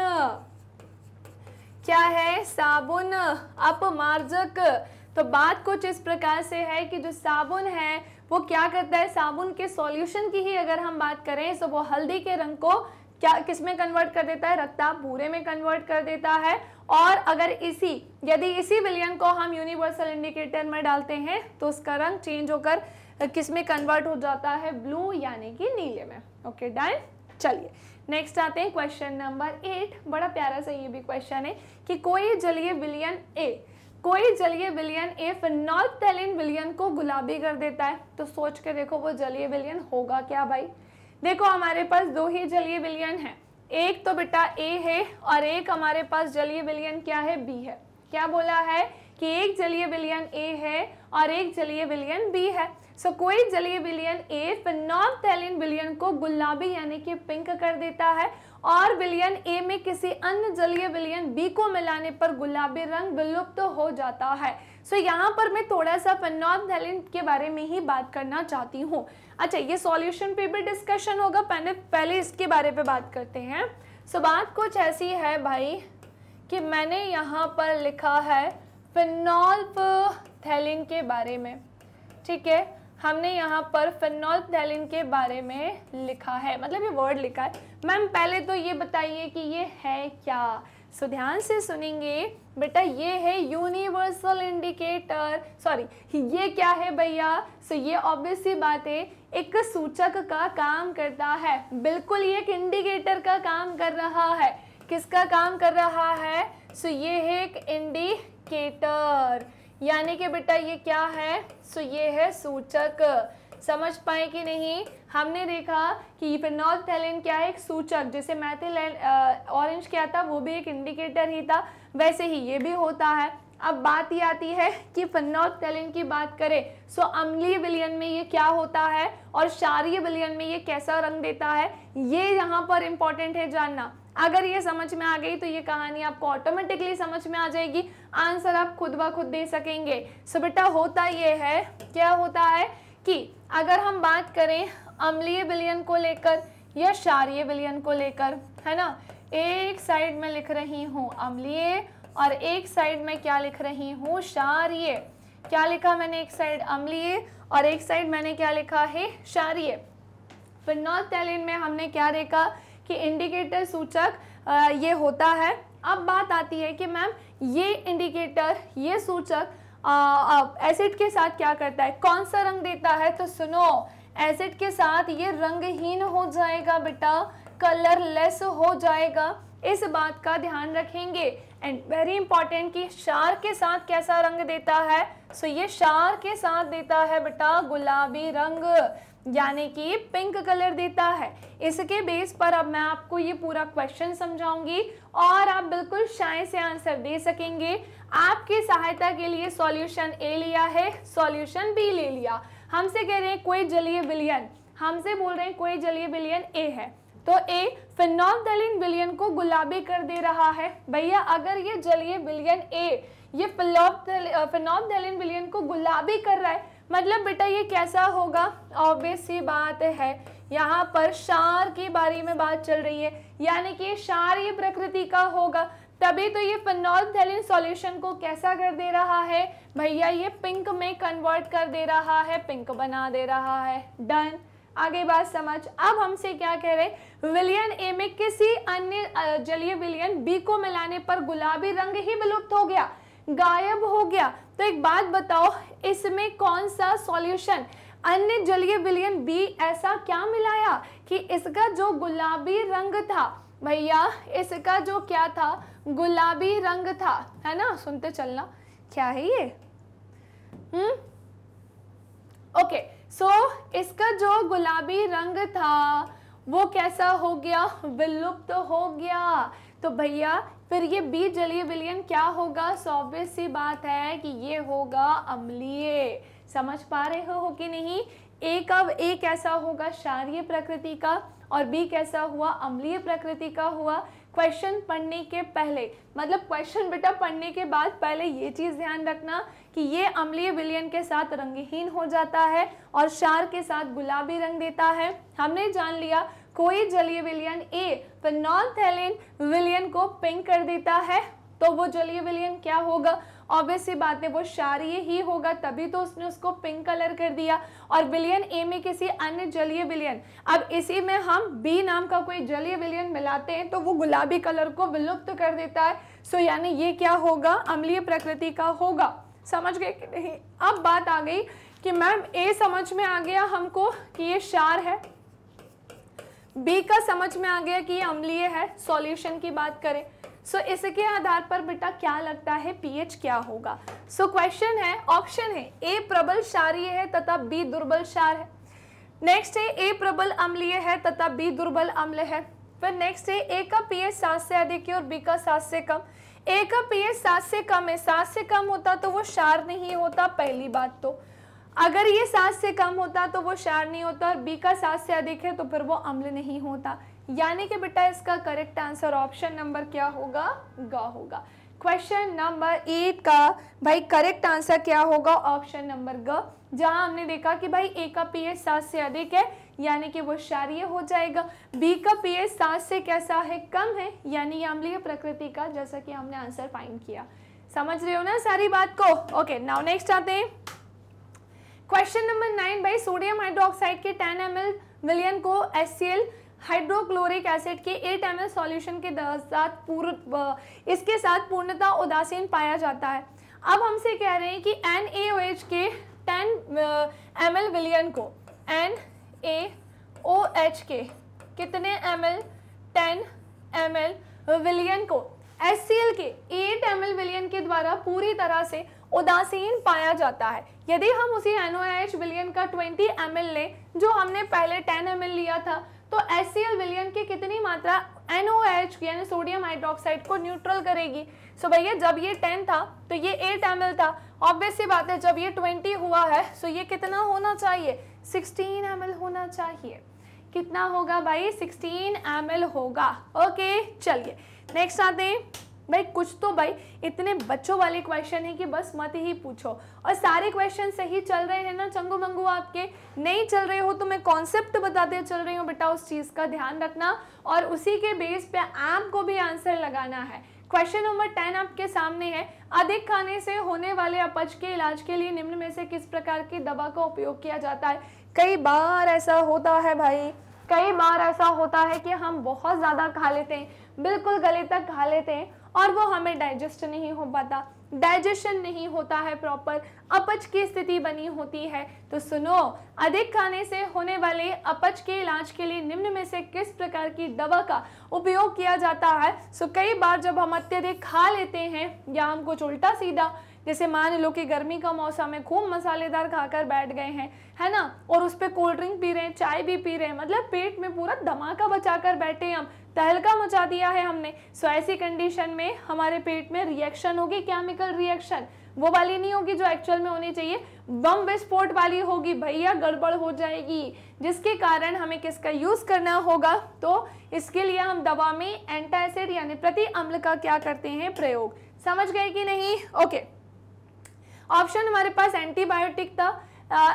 क्या है साबुन अपमार्जक तो बात कुछ इस प्रकार से है कि जो साबुन है वो क्या करता है साबुन के सॉल्यूशन की ही अगर हम बात करें तो वो हल्दी के रंग को क्या किस में कन्वर्ट कर देता है रक्ताप भूरे में कन्वर्ट कर देता है और अगर इसी यदि इसी विलयन को हम यूनिवर्सल इंडिकेटर में डालते हैं तो उसका रंग चेंज होकर किस में कन्वर्ट हो जाता है ब्लू यानी कि नीले में ओके डन चलिए नेक्स्ट आते हैं क्वेश्चन नंबर एट बड़ा प्यारा सा ये भी क्वेश्चन है कि कोई जलीय विलियन ए कोई जलीय विलियन ए फिनॉल विलियन को गुलाबी कर देता है तो सोच के देखो वो जलीय विलियन होगा क्या भाई देखो हमारे पास दो ही जलीय विलियन है एक तो बेटा ए है और एक हमारे पास जलीय विलियन क्या है बी है क्या बोला है कि एक जलीय विलियन ए है और एक जलीय विलियन बी है सो so, कोई जलीय विलियन ए फिनॉपथैलिन विलियन को गुलाबी यानी कि पिंक कर देता है और विलियन ए में किसी अन्य जलीय विलियन बी को मिलाने पर गुलाबी रंग विलुप्त तो हो जाता है सो so, यहाँ पर मैं थोड़ा सा फिनॉपथैलिन के बारे में ही बात करना चाहती हूँ अच्छा ये सॉल्यूशन पे भी डिस्कशन होगा पहले पहले इसके बारे पे बात करते हैं सो बात कुछ ऐसी है भाई कि मैंने यहाँ पर लिखा है फिनॉल थैलिन के बारे में ठीक है हमने यहाँ पर फिनॉल थैलिन के बारे में लिखा है मतलब ये वर्ड लिखा है मैम पहले तो ये बताइए कि ये है क्या सो so, ध्यान से सुनेंगे बेटा ये है यूनिवर्सल इंडिकेटर सॉरी ये क्या है भैया सो so, ये ऑब्वियसली बात है एक सूचक का, का काम करता है बिल्कुल ये एक इंडिकेटर का काम कर रहा है किसका काम कर रहा है सो so, ये है एक इंडिकेटर यानी कि बेटा ये क्या है सो so, ये है सूचक समझ पाए कि नहीं हमने देखा कि फिनॉल थैलिन क्या है एक सूचक जैसे मैथिल ऑरेंज क्या था वो भी एक इंडिकेटर ही था वैसे ही ये भी होता है अब बात ये आती है कि फिनॉल थैलिन की बात करें सो अम्लीय विलयन में ये क्या होता है और क्षारीय विलयन में ये कैसा रंग देता है ये यहाँ पर इम्पॉर्टेंट है जानना अगर ये समझ में आ गई तो ये कहानी आपको ऑटोमेटिकली समझ में आ जाएगी आंसर आप खुद ब खुद दे सकेंगे सो बेटा होता ये है क्या होता है कि अगर हम बात करें अम्लीय विलियन को लेकर या क्षारिय विलियन को लेकर है ना एक साइड में लिख रही हूँ अम्लीय और एक साइड में क्या लिख रही हूँ क्षारिय क्या लिखा मैंने एक साइड अम्लीय और एक साइड मैंने क्या लिखा है फिर नॉर्थ टैलिन में हमने क्या देखा कि इंडिकेटर सूचक ये होता है अब बात आती है कि मैम ये इंडिकेटर ये सूचक एसिड के साथ क्या करता है कौन सा रंग देता है तो सुनो एसिड के साथ ये रंगहीन हो जाएगा बेटा कलरलेस हो जाएगा इस बात का ध्यान रखेंगे एंड वेरी इंपॉर्टेंट कि शार के साथ कैसा रंग देता है सो so, ये शार के साथ देता है बेटा गुलाबी रंग यानी कि पिंक कलर देता है इसके बेस पर अब मैं आपको ये पूरा क्वेश्चन समझाऊंगी और आप बिल्कुल शाय से आंसर दे सकेंगे आपकी सहायता के लिए सॉल्यूशन ए लिया है सॉल्यूशन बी ले लिया हमसे कह रहे हैं कोई जलीय बिलियन हमसे बोल रहे हैं कोई जलीय बिलियन ए है तो ए फिनॉल्फेलिन बिलियन को गुलाबी कर दे रहा है भैया अगर ये जलीय बिलियन ए ये दलिन बिलियन को गुलाबी कर रहा है मतलब बेटा ये कैसा होगा ऑब्वियस ही बात है यहाँ पर शार के बारे में बात चल रही है यानी कि शार ये प्रकृति का होगा तभी तो ये फिनॉल सॉल्यूशन को कैसा कर दे रहा है भैया ये पिंक में कन्वर्ट कर दे रहा है पिंक बना दे रहा है डन आगे बात समझ अब हमसे क्या कह रहे विलियन ए में किसी अन्य जलीय विलियन बी को मिलाने पर गुलाबी रंग ही विलुप्त हो गया गायब हो गया तो एक बात बताओ इसमें कौन सा सॉल्यूशन अन्य जलीय विलियन बी ऐसा क्या मिलाया कि इसका जो गुलाबी रंग था भैया इसका जो क्या था गुलाबी रंग था है ना सुनते चलना क्या है ये हम्म ओके सो इसका जो गुलाबी रंग था वो कैसा हो गया विलुप्त तो हो गया तो भैया फिर ये बी जलीय विलियन क्या होगा सॉबियस सी बात है कि ये होगा अम्लीय समझ पा रहे हो कि नहीं एक अब ए कैसा होगा शारीय प्रकृति का और बी कैसा हुआ अम्लीय प्रकृति का हुआ क्वेश्चन पढ़ने के पहले मतलब क्वेश्चन बेटा पढ़ने के बाद पहले ये चीज़ ध्यान रखना कि ये अम्लीय विलयन के साथ रंगहीन हो जाता है और शार के साथ गुलाबी रंग देता है हमने जान लिया कोई जलीय विलयन ए फिनॉल तो थैलिन विलयन को पिंक कर देता है तो वो जलीय विलयन क्या होगा ऑब्वियस सी बात है वो शारीय ही होगा तभी तो उसने उसको पिंक कलर कर दिया और विलियन ए में किसी अन्य जलीय विलियन अब इसी में हम बी नाम का कोई जलीय विलियन मिलाते हैं तो वो गुलाबी कलर को विलुप्त कर देता है सो यानी ये क्या होगा अम्लीय प्रकृति का होगा समझ गए कि नहीं अब बात आ गई कि मैम ए समझ में आ गया हमको कि ये शार है बी का समझ में आ गया कि ये अम्लीय है सॉल्यूशन की बात करें सो so, इसके आधार पर बेटा क्या लगता है पीएच क्या होगा सो so, क्वेश्चन है ऑप्शन है ए प्रबल क्षारीय है तथा बी दुर्बल क्षार है नेक्स्ट है ए प्रबल अम्लीय है तथा बी दुर्बल अम्ल है फिर नेक्स्ट है ए का पीएच सात से अधिक है और बी का सात से कम ए का पीएच सात से कम है सात से कम होता तो वो क्षार नहीं होता पहली बात तो अगर ये सात से कम होता तो वो क्षार नहीं होता और बी का सात से अधिक है तो फिर वो अम्ल नहीं होता यानी कि बेटा इसका करेक्ट आंसर ऑप्शन नंबर क्या होगा ग होगा क्वेश्चन नंबर एट का भाई करेक्ट आंसर क्या होगा ऑप्शन नंबर ग जहां हमने देखा कि भाई ए का एच सात से अधिक है यानी कि वो क्षारिय हो जाएगा बी का एच सात से कैसा है कम है यानी अम्लीय प्रकृति का जैसा कि हमने आंसर फाइंड किया समझ रहे हो ना सारी बात को ओके नाउ नेक्स्ट आते हैं क्वेश्चन नंबर नाइन भाई सोडियम हाइड्रोक्साइड के टेन एम मिलियन को S C L hydrochloric acid के 8 एम सॉल्यूशन के साथ पूर्ण इसके साथ पूर्णता उदासीन पाया जाता है अब हमसे कह रहे हैं कि एन के 10 एम विलियन को एन ए ओ एच के कितने M L ten M L विलियन को एस सी एल के एट एम एल विलियन के द्वारा पूरी तरह से उदासीन पाया जाता है यदि हम उसी एन एच विलियन का ट्वेंटी एम एल लें जो हमने पहले टेन एम एल लिया था तो एस विलियन की कितनी मात्रा NOH की यानी सोडियम हाइड्रोक्साइड को न्यूट्रल करेगी सो so भैया जब ये 10 था तो ये 8 एम था ऑब्वियसली बात है जब ये 20 हुआ है सो so ये कितना होना चाहिए 16 एम होना चाहिए कितना होगा भाई 16 एम होगा ओके okay, चलिए नेक्स्ट आते हैं भाई कुछ तो भाई इतने बच्चों वाले क्वेश्चन है कि बस मत ही पूछो और सारे क्वेश्चन सही चल रहे हैं ना चंगू मंगू आपके नहीं चल रहे हो तो मैं कॉन्सेप्ट बताते चल रही हूँ बेटा उस चीज़ का ध्यान रखना और उसी के बेस पे आपको भी आंसर लगाना है क्वेश्चन नंबर टेन आपके सामने है अधिक खाने से होने वाले अपच के इलाज के लिए निम्न में से किस प्रकार की दवा का उपयोग किया जाता है कई बार ऐसा होता है भाई कई बार ऐसा होता है कि हम बहुत ज़्यादा खा लेते हैं बिल्कुल गले तक खा लेते हैं और वो हमें डाइजेस्ट नहीं हो पाता डाइजेशन नहीं होता है प्रॉपर अपच की स्थिति बनी होती है तो सुनो अधिक खाने से होने वाले अपच के इलाज के लिए निम्न में से किस प्रकार की दवा का उपयोग किया जाता है सो कई बार जब हम अत्यधिक खा लेते हैं या हम कुछ उल्टा सीधा जैसे मान लो कि गर्मी का मौसम है खूब मसालेदार खाकर बैठ गए हैं है ना और उस पर कोल्ड ड्रिंक पी रहे हैं चाय भी पी रहे हैं मतलब पेट में पूरा धमाका बचा कर बैठे हम तहलका मचा दिया है हमने सो ऐसी कंडीशन में हमारे पेट में रिएक्शन होगी केमिकल रिएक्शन वो वाली नहीं होगी जो एक्चुअल में होनी चाहिए बम विस्फोट वाली होगी भैया गड़बड़ हो जाएगी जिसके कारण हमें किसका यूज़ करना होगा तो इसके लिए हम दवा में एंटासिड यानी प्रति अम्ल का क्या करते हैं प्रयोग समझ गए कि नहीं ओके okay. ऑप्शन हमारे पास एंटीबायोटिक था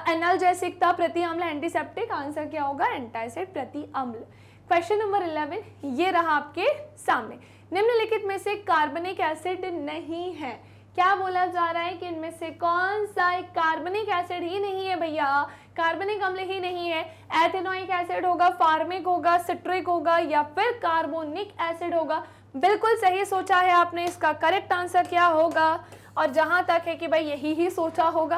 एनालजेसिक था प्रति अम्ल एंटीसेप्टिक आंसर क्या होगा एंटाइसाइड प्रति अम्ल क्वेश्चन नंबर इलेवन ये रहा आपके सामने निम्नलिखित में से कार्बनिक एसिड नहीं है क्या बोला जा रहा है कि इनमें से कौन सा एक कार्बनिक एसिड ही नहीं है भैया कार्बनिक अम्ल ही नहीं है एथेनोइक एसिड होगा फार्मिक होगा सिट्रिक होगा या फिर कार्बोनिक एसिड होगा बिल्कुल सही सोचा है आपने इसका करेक्ट आंसर क्या होगा और जहां तक है कि भाई यही ही सोचा होगा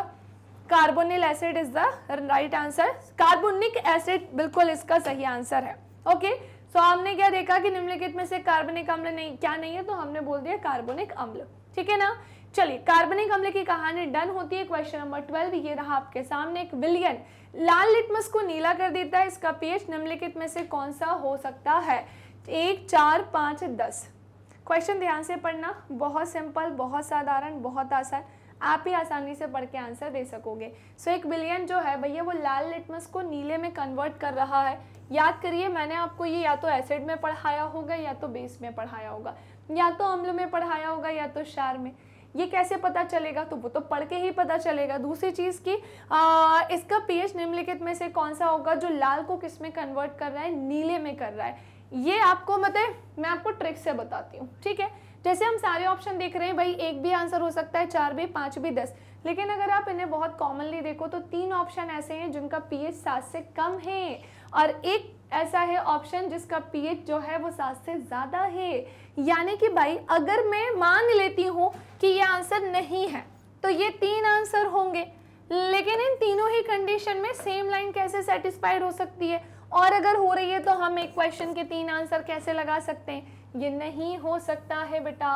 carbonyl acid is the right answer carbonic acid बिल्कुल इसका सही आंसर है ओके okay? सो हमने क्या देखा कि निम्नलिखित में से कार्बनिक अम्ल नहीं क्या नहीं है तो हमने बोल दिया कार्बोनिक अम्ल ठीक है ना चलिए कार्बनिक अम्ल की कहानी डन होती है क्वेश्चन नंबर ट्वेल्व ये रहा आपके सामने एक विलियन लाल लिटमस को नीला कर देता है इसका पीएच निम्नलिखित में से कौन सा हो सकता है एक चार पाँच दस क्वेश्चन ध्यान से पढ़ना बहुत सिंपल बहुत साधारण बहुत आसान आप ही आसानी से पढ़ के आंसर दे सकोगे सो so, एक बिलियन जो है भैया वो लाल लिटमस को नीले में कन्वर्ट कर रहा है याद करिए मैंने आपको ये या तो एसिड में पढ़ाया होगा या तो बेस में पढ़ाया होगा या तो अम्ल में पढ़ाया होगा या तो शार में ये कैसे पता चलेगा तो वो तो पढ़ के ही पता चलेगा दूसरी चीज़ की आ, इसका पीएच निम्नलिखित में से कौन सा होगा जो लाल को किस में कन्वर्ट कर रहा है नीले में कर रहा है ये आपको मतलब मैं आपको ट्रिक से बताती हूँ ठीक है जैसे हम सारे ऑप्शन देख रहे हैं भाई एक भी आंसर हो सकता है चार भी पाँच भी दस लेकिन अगर आप इन्हें बहुत कॉमनली देखो तो तीन ऑप्शन ऐसे हैं जिनका पीएच सात से कम है और एक ऐसा है ऑप्शन जिसका पीएच जो है वो सात से ज़्यादा है यानी कि भाई अगर मैं मान लेती हूँ कि ये आंसर नहीं है तो ये तीन आंसर होंगे लेकिन इन तीनों ही कंडीशन में सेम लाइन कैसे सेटिस्फाइड हो सकती है और अगर हो रही है तो हम एक क्वेश्चन के तीन आंसर कैसे लगा सकते हैं ये नहीं हो सकता है बेटा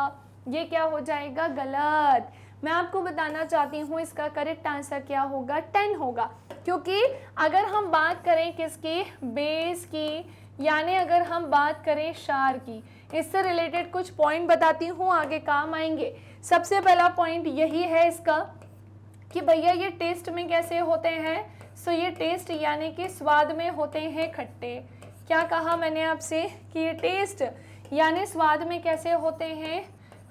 ये क्या हो जाएगा गलत मैं आपको बताना चाहती हूँ इसका करेक्ट आंसर क्या होगा टेन होगा क्योंकि अगर हम बात करें किसकी बेस की यानी अगर हम बात करें शार की इससे रिलेटेड कुछ पॉइंट बताती हूँ आगे काम आएंगे सबसे पहला पॉइंट यही है इसका कि भैया ये टेस्ट में कैसे होते हैं सो ये टेस्ट यानी कि स्वाद में होते हैं खट्टे क्या कहा मैंने आपसे कि ये टेस्ट यानी स्वाद में कैसे होते हैं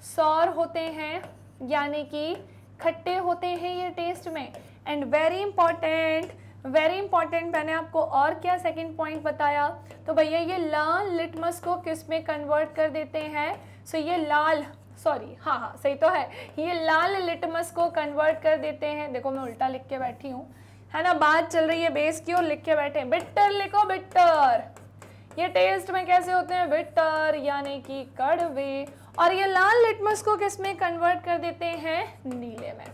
सौर होते हैं यानी कि खट्टे होते हैं ये टेस्ट में and very important very important मैंने आपको और क्या सेकंड पॉइंट बताया तो भैया ये लाल लिटमस को किस में कन्वर्ट कर देते हैं सो so ये लाल सॉरी हाँ हाँ सही तो है ये लाल लिटमस को कन्वर्ट कर देते हैं देखो मैं उल्टा लिख के बैठी हूँ है ना बात चल रही है बेस की और लिख के बैठे बिट्टर लिखो बिट्टर ये टेस्ट में कैसे होते हैं बिट्टर यानी कि कड़वे और ये लाल लिटमस को किस में कन्वर्ट कर देते हैं नीले में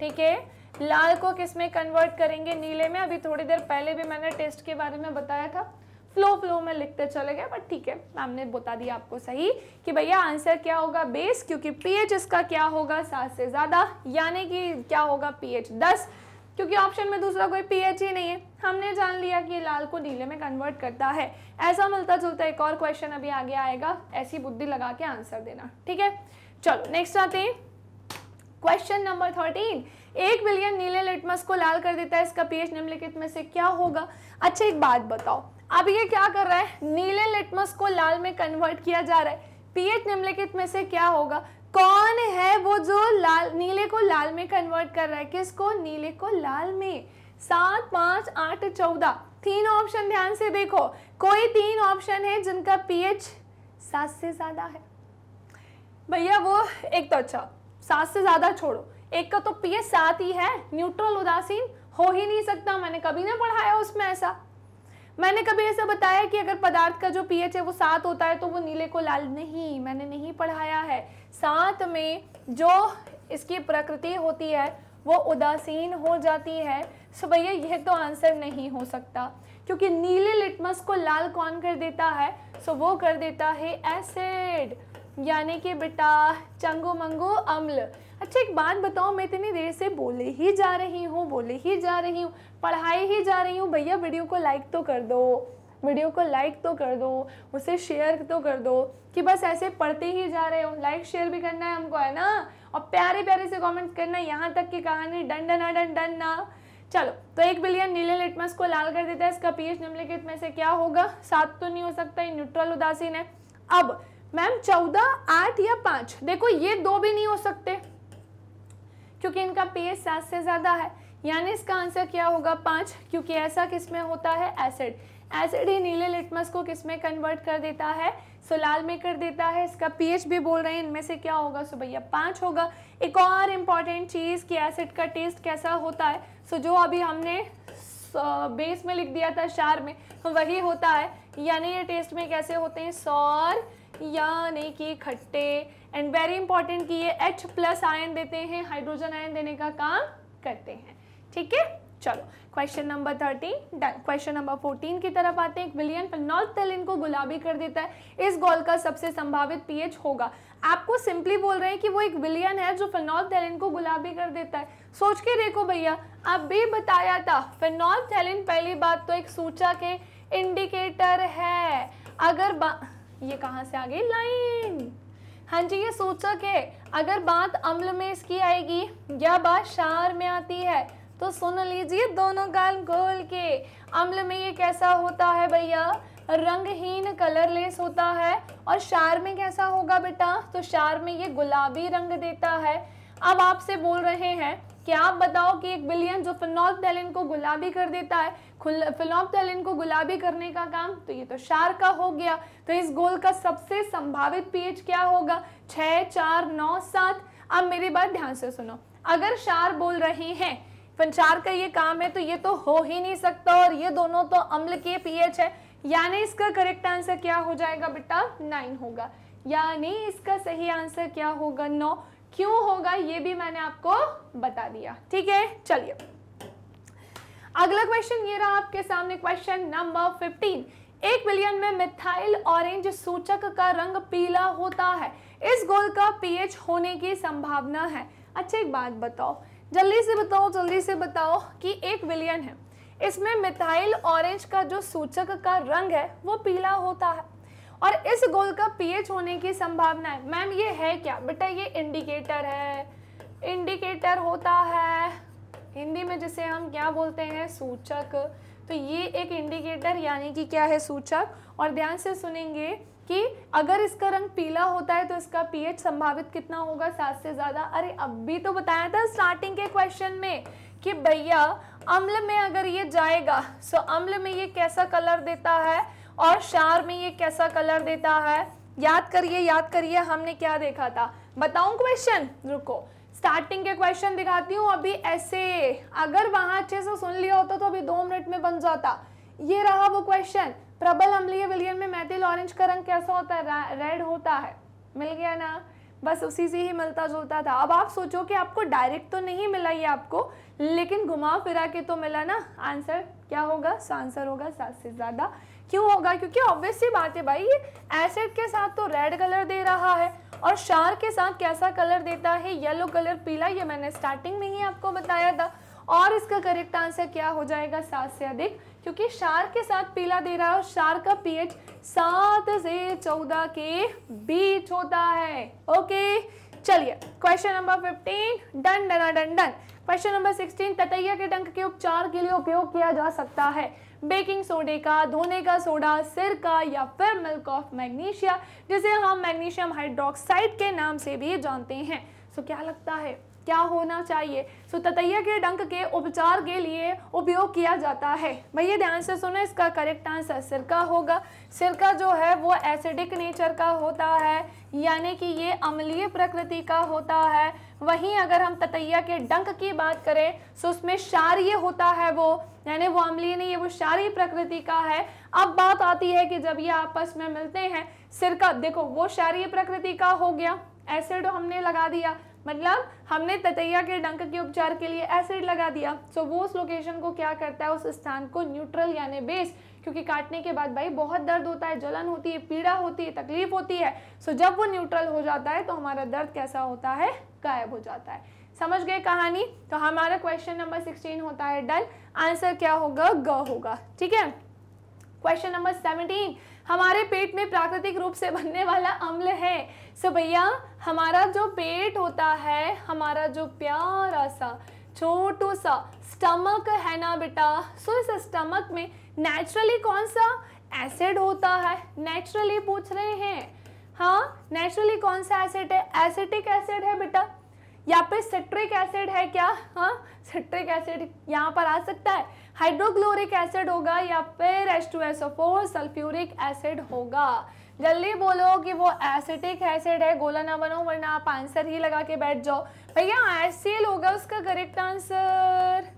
ठीक है लाल को किस में कन्वर्ट करेंगे नीले में अभी थोड़ी देर पहले भी मैंने टेस्ट के बारे में बताया था फ्लो फ्लो में लिखते चले गए बट ठीक है मैम ने बता दिया आपको सही कि भैया आंसर क्या होगा बेस क्योंकि पीएच इसका क्या होगा सात से ज़्यादा यानी कि क्या होगा पीएच दस क्योंकि ऑप्शन में दूसरा कोई पी ही नहीं है हमने जान लिया कि ये लाल को नीले में कन्वर्ट करता है ऐसा मिलता जुलता एक और क्वेश्चन अभी आगे आएगा ऐसी बुद्धि लगा के आंसर देना ठीक है चलो नेक्स्ट आते हैं क्वेश्चन नंबर थर्टीन एक बिलियन नीले लिटमस को लाल कर देता है इसका पीएच निम्नलिखित में से क्या होगा अच्छा एक बात बताओ अब ये क्या कर रहा है नीले लिटमस को लाल में कन्वर्ट किया जा रहा है पीएच निम्नलिखित में से क्या होगा कौन है वो जो लाल नीले को लाल में कन्वर्ट कर रहा है किसको नीले को लाल में सात पांच आठ चौदह तीन ऑप्शन ध्यान से देखो कोई तीन ऑप्शन है जिनका पीएच सात से ज़्यादा है भैया वो एक तो अच्छा सात से ज़्यादा छोड़ो एक का तो पीएच सात ही है न्यूट्रल उदासीन हो ही नहीं सकता मैंने कभी ना पढ़ाया उसमें ऐसा मैंने कभी ऐसा बताया कि अगर पदार्थ का जो पीएच है वो सात होता है तो वो नीले को लाल नहीं मैंने नहीं पढ़ाया है साथ में जो इसकी प्रकृति होती है वो उदासीन हो जाती है सो भैया यह तो आंसर नहीं हो सकता क्योंकि नीले लिटमस को लाल कौन कर देता है सो वो कर देता है एसिड यानी कि बेटा चंगो मंगो अम्ल अच्छा एक बात बताओ मैं इतनी देर से बोले ही जा रही हूँ बोले ही जा रही हूँ पढ़ाई ही जा रही हूँ भैया वीडियो को लाइक तो कर दो वीडियो को लाइक तो कर दो उसे शेयर तो कर दो कि बस ऐसे पढ़ते ही जा रहे हो लाइक शेयर भी करना है हमको है ना और प्यारे प्यारे से कमेंट करना यहाँ तक की कहानी डन डना हाँ, डन डन ना हाँ। चलो तो एक बिलियन नीले लिटमस को लाल कर देता है इसका पीएच निम्नलिखित में से क्या होगा सात तो नहीं हो सकता ये न्यूट्रल उदासीन है अब मैम चौदह आठ या पाँच देखो ये दो भी नहीं हो सकते क्योंकि इनका पीएच सात से ज़्यादा है यानी इसका आंसर क्या होगा पाँच क्योंकि ऐसा किस में होता है एसिड एसिड ही नीले लिटमस को किस में कन्वर्ट कर देता है सो लाल में कर देता है इसका पीएच भी बोल रहे हैं इनमें से क्या होगा सो भैया पाँच होगा एक और इम्पॉर्टेंट चीज़ कि एसिड का टेस्ट कैसा होता है सो जो अभी हमने बेस में लिख दिया था शार में तो वही होता है यानी ये टेस्ट में कैसे होते हैं सौर यानी कि खट्टे एंड वेरी इंपॉर्टेंट कि ये H प्लस आयन देते हैं हाइड्रोजन आयन देने का काम करते हैं ठीक है चलो question number thirteen done question number fourteen की तरफ आते हैं एक विलियन फिनॉल तेलिन को गुलाबी कर देता है इस गोल का सबसे संभावित पीएच होगा आपको सिंपली बोल रहे हैं कि वो एक विलियन है जो फिनॉल तेलिन को गुलाबी कर देता है सोच के देखो भैया आप भी बताया था फिनॉल तेलिन पहली बात तो एक सूचा के इंडिकेटर है अगर ये कहाँ से आ गई लाइन हाँ जी ये सूचक है अगर बात अम्ल में इसकी आएगी या बात शार में आती है तो सुन लीजिए दोनों गाल खोल के अम्ल में ये कैसा होता है भैया रंगहीन कलरलेस होता है और शार में कैसा होगा बेटा तो शार में ये गुलाबी रंग देता है अब आपसे बोल रहे हैं कि आप बताओ कि एक बिलियन जो फिनॉल को गुलाबी कर देता है फिनोप्थेलिन को गुलाबी करने का काम तो ये तो शार का हो गया तो इस गोल का सबसे संभावित पीएच क्या होगा छः चार नौ सात अब मेरी बात ध्यान से सुनो अगर शार बोल रहे हैं पंचार का ये काम है तो ये तो हो ही नहीं सकता और ये दोनों तो अम्ल के पीएच है यानी इसका करेक्ट आंसर क्या हो जाएगा बेटा नाइन होगा यानी इसका सही आंसर क्या होगा नौ क्यों होगा ये भी मैंने आपको बता दिया ठीक है चलिए अगला क्वेश्चन ये रहा आपके सामने क्वेश्चन नंबर फिफ्टीन एक बिलियन में मिथाइल ऑरेंज सूचक का रंग पीला होता है इस गोल का पीएच होने की संभावना है अच्छा एक बात बताओ जल्दी से बताओ जल्दी से बताओ कि एक विलियन है इसमें मिथाइल ऑरेंज का जो सूचक का रंग है वो पीला होता है और इस गोल का पीएच होने की संभावना है मैम ये है क्या बेटा ये इंडिकेटर है इंडिकेटर होता है हिंदी में जिसे हम क्या बोलते हैं सूचक तो ये एक इंडिकेटर यानी कि क्या है सूचक और ध्यान से सुनेंगे कि अगर इसका रंग पीला होता है तो इसका पीएच संभावित कितना होगा सात से ज़्यादा अरे अब भी तो बताया था स्टार्टिंग के क्वेश्चन में कि भैया अम्ल में अगर ये जाएगा सो अम्ल में ये कैसा कलर देता है और शार में ये कैसा कलर देता है याद करिए याद करिए हमने क्या देखा था बताऊं क्वेश्चन रुको स्टार्टिंग के क्वेश्चन दिखाती हूँ अभी ऐसे अगर वहां अच्छे से सुन लिया होता तो अभी दो मिनट में बन जाता ये रहा वो क्वेश्चन प्रबल अम्लीय विलियन में मैथिल ऑरेंज का रंग कैसा होता है रेड होता है मिल गया ना बस उसी से ही मिलता जुलता था अब आप सोचो कि आपको डायरेक्ट तो नहीं मिला ये आपको लेकिन घुमा फिरा के तो मिला ना आंसर क्या होगा सो आंसर होगा सात से ज़्यादा क्यों होगा क्योंकि ऑब्वियसली बात है भाई ये एसिड के साथ तो रेड कलर दे रहा है और शार के साथ कैसा कलर देता है येलो कलर पीला ये मैंने स्टार्टिंग में ही आपको बताया था और इसका करेक्ट आंसर क्या हो जाएगा सात से अधिक क्योंकि शार के साथ पीला दे रहा है और शार का पीएच सात से चौदह के बीच होता है ओके चलिए क्वेश्चन नंबर फिफ्टीन डन डना डन डन क्वेश्चन नंबर सिक्सटीन तटैया के डंक के उपचार के लिए उपयोग किया जा सकता है बेकिंग सोडे का धोने का सोडा सिर का या फिर मिल्क ऑफ मैग्नीशिया जिसे हम मैग्नीशियम हाइड्रोक्साइड के नाम से भी जानते हैं सो क्या लगता है क्या होना चाहिए सो ततैया के डंक के उपचार के लिए उपयोग किया जाता है भैया ध्यान से सुनो इसका करेक्ट आंसर सिरका होगा सिरका जो है वो एसिडिक नेचर का होता है यानी कि ये अम्लीय प्रकृति का होता है वहीं अगर हम ततैया के डंक की बात करें तो उसमें क्षारिय होता है वो यानी वो अम्लीय नहीं है वो क्षारिय प्रकृति का है अब बात आती है कि जब ये आपस में मिलते हैं सिरका देखो वो क्षारिय प्रकृति का हो गया एसिड हमने लगा दिया मतलब हमने ततैया के डंक के उपचार के लिए एसिड लगा दिया सो वो उस लोकेशन को क्या करता है उस स्थान को न्यूट्रल यानी बेस क्योंकि काटने के बाद भाई बहुत दर्द होता है जलन होती है पीड़ा होती है तकलीफ होती है सो जब वो न्यूट्रल हो जाता है तो हमारा दर्द कैसा होता है गायब हो जाता है समझ गए कहानी तो हमारा क्वेश्चन नंबर सिक्सटीन होता है डन आंसर क्या होगा ग होगा ठीक है क्वेश्चन नंबर सेवनटीन हमारे पेट में प्राकृतिक रूप से बनने वाला अम्ल है सो भैया हमारा जो पेट होता है हमारा जो प्यारा सा छोटू सा स्टमक है ना बेटा सो इस स्टमक में नेचुरली कौन सा एसिड होता है नेचुरली पूछ रहे हैं हाँ नेचुरली कौन सा एसिड है एसिटिक एसिड है बेटा या फिर सिट्रिक एसिड है क्या हाँ सिट्रिक एसिड यहाँ पर आ सकता है हाइड्रोक्लोरिक एसिड होगा या फिर H two S four sulphuric acid होगा जल्दी बोलो कि वो एसिटिक एसिड है गोला ना बनो वरना आप आंसर ही लगा के बैठ जाओ भैया एच सी एल होगा उसका करेक्ट आंसर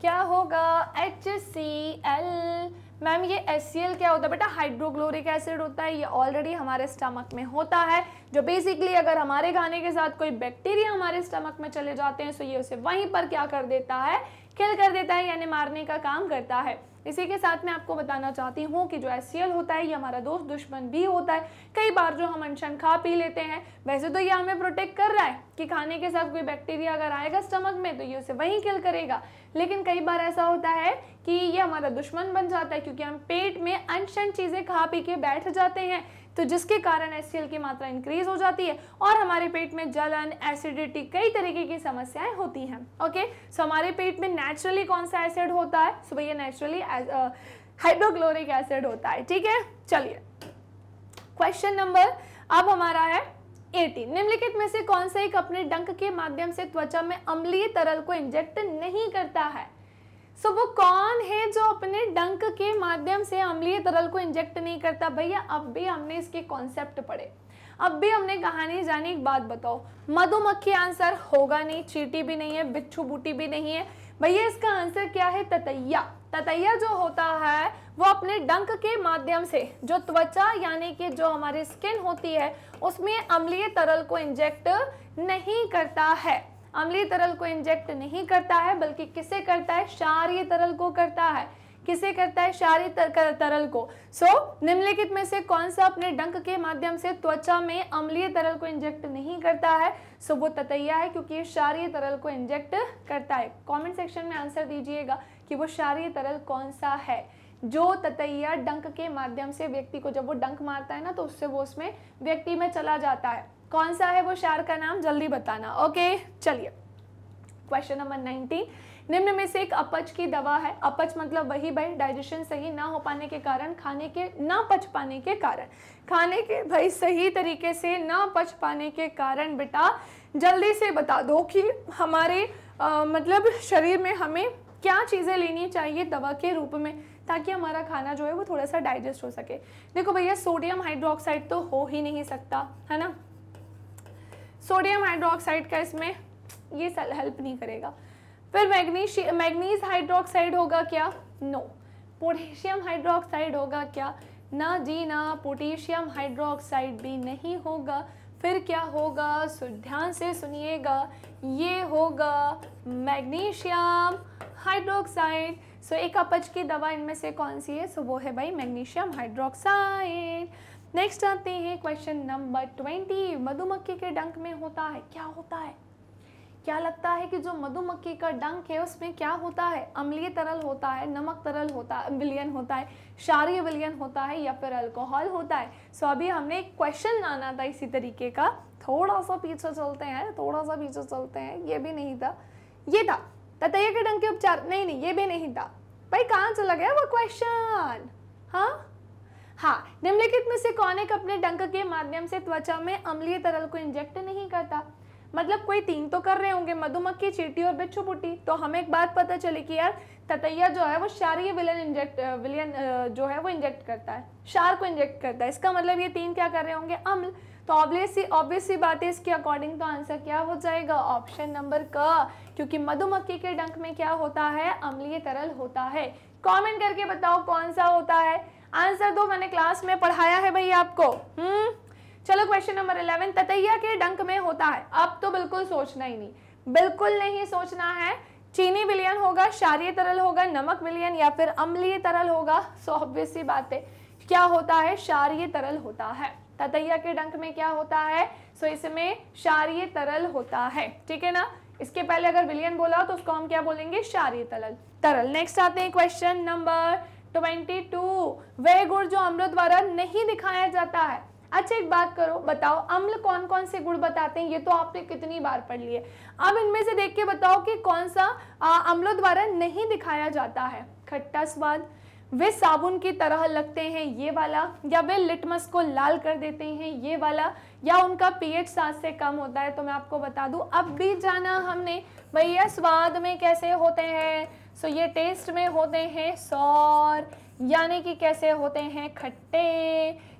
क्या होगा एच सी एल मैम ये एस क्या होता है बेटा हाइड्रोक्लोरिक एसिड होता है ये ऑलरेडी हमारे स्टमक में होता है जो बेसिकली अगर हमारे खाने के साथ कोई बैक्टीरिया हमारे स्टमक में चले जाते हैं सो तो ये उसे वहीं पर क्या कर देता है किल कर देता है यानी मारने का काम करता है इसी के साथ मैं आपको बताना चाहती हूँ कि जो एस होता है ये हमारा दोस्त दुश्मन भी होता है कई बार जो हम अनशन खा पी लेते हैं वैसे तो ये हमें प्रोटेक्ट कर रहा है कि खाने के साथ कोई बैक्टीरिया अगर आएगा स्टमक में तो ये उसे वहीं किल करेगा लेकिन कई बार ऐसा होता है कि ये हमारा दुश्मन बन जाता है क्योंकि हम पेट में अनशन चीज़ें खा पी के बैठ जाते हैं तो जिसके कारण एस की मात्रा इंक्रीज हो जाती है और हमारे पेट में जलन एसिडिटी कई तरीके की समस्याएं होती हैं ओके सो हमारे पेट में नेचुरली कौन सा एसिड होता है सो भैया नेचुरली हाइड्रोक्लोरिक एसिड होता है ठीक है चलिए क्वेश्चन नंबर अब हमारा है 18 निम्नलिखित में से कौन सा एक अपने डंक के माध्यम से त्वचा में अम्लीय तरल को इंजेक्ट नहीं करता है सो so, वो कौन है जो अपने डंक के माध्यम से अम्लीय तरल को इंजेक्ट नहीं करता भैया अब भी हमने इसके कॉन्सेप्ट पढ़े अब भी हमने कहानी जानी एक बात बताओ मधुमक्खी आंसर होगा नहीं चीटी भी नहीं है बिच्छू बूटी भी नहीं है भैया इसका आंसर क्या है ततैया ततैया जो होता है वो अपने डंक के माध्यम से जो त्वचा यानी कि जो हमारी स्किन होती है उसमें अम्लीय तरल को इंजेक्ट नहीं करता है अम्लीय तरल को इंजेक्ट नहीं करता है बल्कि किसे करता है क्षारीय तरल को करता है किसे करता है क्षारीय तरल को सो so, निम्नलिखित में से कौन सा अपने डंक के माध्यम से त्वचा में अम्लीय तरल को इंजेक्ट नहीं करता है सो so, वो ततैया है क्योंकि ये क्षारीय तरल को इंजेक्ट करता है कमेंट सेक्शन में आंसर दीजिएगा कि वो क्षारीय तरल कौन सा है जो ततैया डंक के माध्यम से व्यक्ति को जब वो डंक मारता है ना तो उससे वो उसमें व्यक्ति में चला जाता है कौन सा है वो शहर का नाम जल्दी बताना ओके चलिए क्वेश्चन नंबर नाइनटीन निम्न में से एक अपच की दवा है अपच मतलब वही भाई डाइजेशन सही ना हो पाने के कारण खाने के ना पच पाने के कारण खाने के भाई सही तरीके से ना पच पाने के कारण बेटा जल्दी से बता दो कि हमारे आ, मतलब शरीर में हमें क्या चीज़ें लेनी चाहिए दवा के रूप में ताकि हमारा खाना जो है वो थोड़ा सा डाइजेस्ट हो सके देखो भैया सोडियम हाइड्रोक्साइड तो हो ही नहीं सकता है ना सोडियम हाइड्रोक्साइड का इसमें ये हेल्प नहीं करेगा फिर मैग्नीशियम मैग्नीज हाइड्रोक्साइड होगा क्या नो पोटेशियम हाइड्रोक्साइड होगा क्या ना जी ना पोटेशियम हाइड्रोक्साइड भी नहीं होगा फिर क्या होगा सो ध्यान से सुनिएगा ये होगा मैग्नीशियम हाइड्रोक्साइड सो एक अपच की दवा इनमें से कौन सी है सो वो है भाई मैग्नीशियम हाइड्रोक्साइड नेक्स्ट आते हैं क्वेश्चन नंबर ट्वेंटी मधुमक्खी के डंक में होता है क्या होता है क्या लगता है कि जो मधुमक्खी का डंक है उसमें क्या होता है अम्लीय तरल होता है नमक तरल होता है विलियन होता है क्षारीय विलियन होता है या फिर अल्कोहल होता है सो so, अभी हमने एक क्वेश्चन लाना था इसी तरीके का थोड़ा सा पीछे चलते हैं थोड़ा सा पीछे चलते हैं ये भी नहीं था ये था ततैया के डंक के उपचार नहीं नहीं ये भी नहीं था भाई कहाँ चला गया वो क्वेश्चन हाँ हाँ निम्नलिखित में से कौन एक अपने डंक के माध्यम से त्वचा में अम्लीय तरल को इंजेक्ट नहीं करता मतलब कोई तीन तो कर रहे होंगे मधुमक्खी चीटी और बिच्छू बुटी तो हमें एक बात पता चली कि यार ततैया जो है वो शारीय विलन इंजेक्ट विलियन जो है वो इंजेक्ट करता है शार को इंजेक्ट करता है इसका मतलब ये तीन क्या कर रहे होंगे अम्ल तो ऑब्वियसली ऑब्वियसली बात है इसके अकॉर्डिंग तो आंसर क्या हो जाएगा ऑप्शन नंबर क क्योंकि मधुमक्खी के डंक में क्या होता है अम्लीय तरल होता है कॉमेंट करके बताओ कौन सा होता है आंसर दो मैंने क्लास में पढ़ाया है भाई आपको हम्म चलो क्वेश्चन नंबर इलेवन ततैया के डंक में होता है अब तो बिल्कुल सोचना ही नहीं बिल्कुल नहीं सोचना है चीनी विलियन होगा क्षारीय तरल होगा नमक विलियन या फिर अम्लीय तरल होगा सो ऑब्वियस सी बात है क्या होता है क्षारीय तरल होता है ततैया के डंक में क्या होता है सो so, इसमें क्षारीय तरल होता है ठीक है ना इसके पहले अगर विलियन बोला तो उसको हम क्या बोलेंगे क्षारीय तरल तरल नेक्स्ट आते हैं क्वेश्चन नंबर ट्वेंटी टू वह गुण जो अम्ल द्वारा नहीं दिखाया जाता है अच्छा एक बात करो बताओ अम्ल कौन कौन से गुण बताते हैं ये तो आपने कितनी बार पढ़ लिए अब इनमें से देख के बताओ कि कौन सा अम्लों द्वारा नहीं दिखाया जाता है खट्टा स्वाद वे साबुन की तरह लगते हैं ये वाला या वे लिटमस को लाल कर देते हैं ये वाला या उनका पीएच सात से कम होता है तो मैं आपको बता दूं अब भी जाना हमने भैया स्वाद में कैसे होते हैं सो so, ये टेस्ट में होते हैं सौर यानी कि कैसे होते हैं खट्टे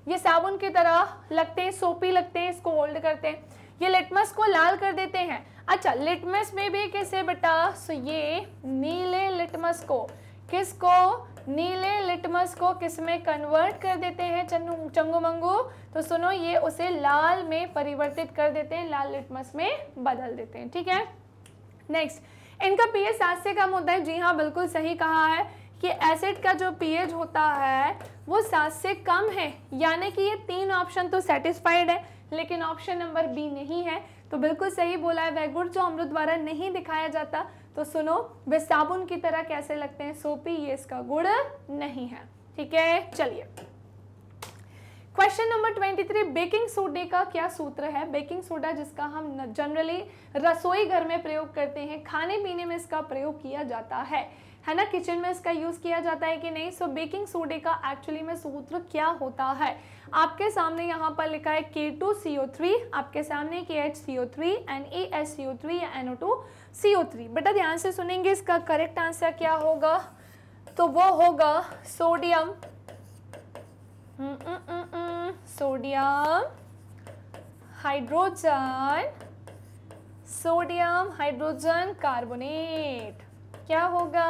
ये साबुन की तरह लगते हैं सोपी लगते हैं इसको होल्ड करते हैं ये लिटमस को लाल कर देते हैं अच्छा लिटमस में भी कैसे बेटा सो ये नीले लिटमस को किसको नीले लिटमस को किस में कन्वर्ट कर देते हैं चंगू चंगू मंगू तो सुनो ये उसे लाल में परिवर्तित कर देते हैं लाल लिटमस में बदल देते हैं ठीक है नेक्स्ट इनका पीएच सात से कम होता है जी हाँ बिल्कुल सही कहा है कि एसिड का जो पीएच होता है वो सात से कम है यानी कि ये तीन ऑप्शन तो सेटिस्फाइड है लेकिन ऑप्शन नंबर बी नहीं है तो बिल्कुल सही बोला है वह गुड़ जो अमृत द्वारा नहीं दिखाया जाता तो सुनो वे साबुन की तरह कैसे लगते हैं सोपी ये इसका गुड़ नहीं है ठीक है चलिए question number twenty three baking सोडे का क्या सूत्र है बेकिंग सोडा जिसका हम जनरली रसोई घर में प्रयोग करते हैं खाने पीने में इसका प्रयोग किया जाता है है ना किचन में इसका यूज़ किया जाता है कि नहीं सो बेकिंग सोडे का एक्चुअली में सूत्र क्या होता है आपके सामने यहाँ पर लिखा है के टू सी ओ थ्री आपके सामने के H C O three N A S C O three या N O two C O three बेटा ध्यान से सुनेंगे इसका करेक्ट आंसर क्या होगा तो वो होगा sodium sodium hydrogen sodium hydrogen carbonate क्या होगा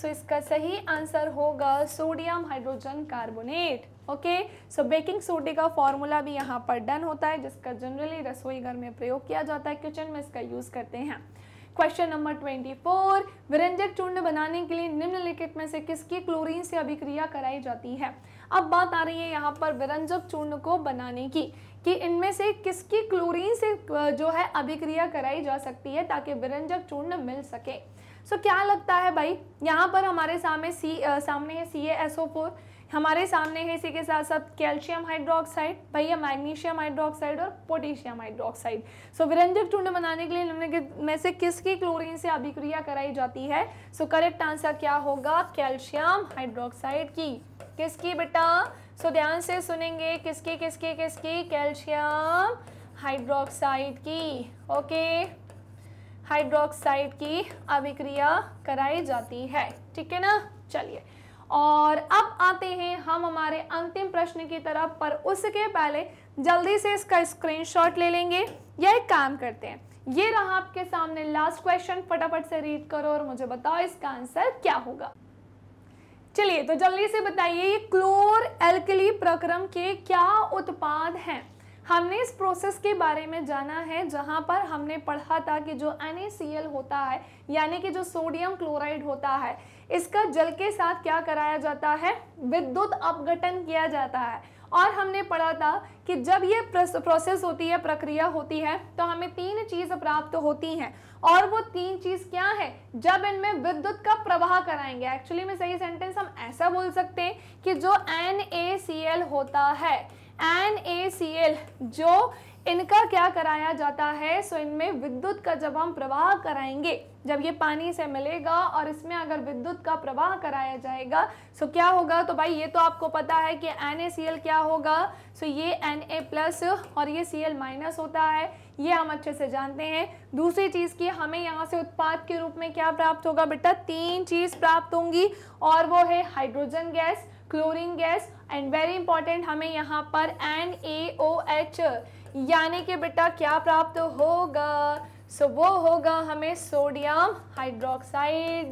सो so, इसका सही आंसर होगा sodium hydrogen carbonate okay so baking सोडे का फॉर्मूला भी यहाँ पर डन होता है जिसका जनरली रसोई घर में प्रयोग किया जाता है किचन में इसका यूज़ करते हैं क्वेश्चन नंबर ट्वेंटी फोर विरंजक चूर्ण बनाने के लिए निम्नलिखित में से किसकी क्लोरीन से अभिक्रिया कराई जाती है अब बात आ रही है यहाँ पर विरंजक चूर्ण को बनाने की कि इनमें से किसकी क्लोरीन से जो है अभिक्रिया कराई जा सकती है ताकि विरंजक चूर्ण मिल सके सो so, क्या लगता है भाई यहाँ पर हमारे सामने सी आ, सामने है सी एस ओ फोर हमारे सामने है इसी के साथ साथ कैल्शियम हाइड्रोक्साइड भैया मैग्नीशियम हाइड्रोक्साइड और पोटेशियम हाइड्रोक्साइड सो विरंजक चूर्ण बनाने के लिए में से किसकी क्लोरीन से अभिक्रिया कराई जाती है सो करेक्ट आंसर क्या होगा कैल्शियम हाइड्रोक्साइड की किसकी बेटा सो ध्यान से सुनेंगे किसकी किसकी किसकी कैल्शियम हाइड्रोक्साइड की ओके हाइड्रोक्साइड की अभिक्रिया कराई जाती है ठीक है ना चलिए और अब आते हैं हम हमारे अंतिम प्रश्न की तरफ पर उसके पहले जल्दी से इसका स्क्रीनशॉट ले लेंगे या एक काम करते हैं ये रहा आपके सामने लास्ट क्वेश्चन फटाफट से रीड करो और मुझे बताओ इसका आंसर क्या होगा चलिए तो जल्दी से बताइए ये क्लोर एल्कली प्रक्रम के क्या उत्पाद हैं हमने इस प्रोसेस के बारे में जाना है जहाँ पर हमने पढ़ा था कि जो NaCl होता है यानी कि जो सोडियम क्लोराइड होता है इसका जल के साथ क्या कराया जाता है विद्युत अपघटन किया जाता है और हमने पढ़ा था कि जब ये प्रोसेस होती है प्रक्रिया होती है तो हमें तीन चीज़ प्राप्त होती हैं और वो तीन चीज़ क्या है जब इनमें विद्युत का प्रवाह कराएंगे एक्चुअली में सही सेंटेंस हम ऐसा बोल सकते हैं कि जो एन होता है एन जो इनका क्या कराया जाता है सो इनमें विद्युत का जब हम प्रवाह कराएंगे जब ये पानी से मिलेगा और इसमें अगर विद्युत का प्रवाह कराया जाएगा सो क्या होगा तो भाई ये तो आपको पता है कि एन क्या होगा सो ये एन प्लस और ये सी माइनस होता है ये हम अच्छे से जानते हैं दूसरी चीज़ की हमें यहाँ से उत्पाद के रूप में क्या प्राप्त होगा बेटा तीन चीज़ प्राप्त होंगी और वो है hydrogen gas chlorine gas and very important हमें यहाँ पर एन ए ओ एच यानी कि बेटा क्या प्राप्त होगा सो so, वो होगा हमें सोडियम हाइड्रोक्साइड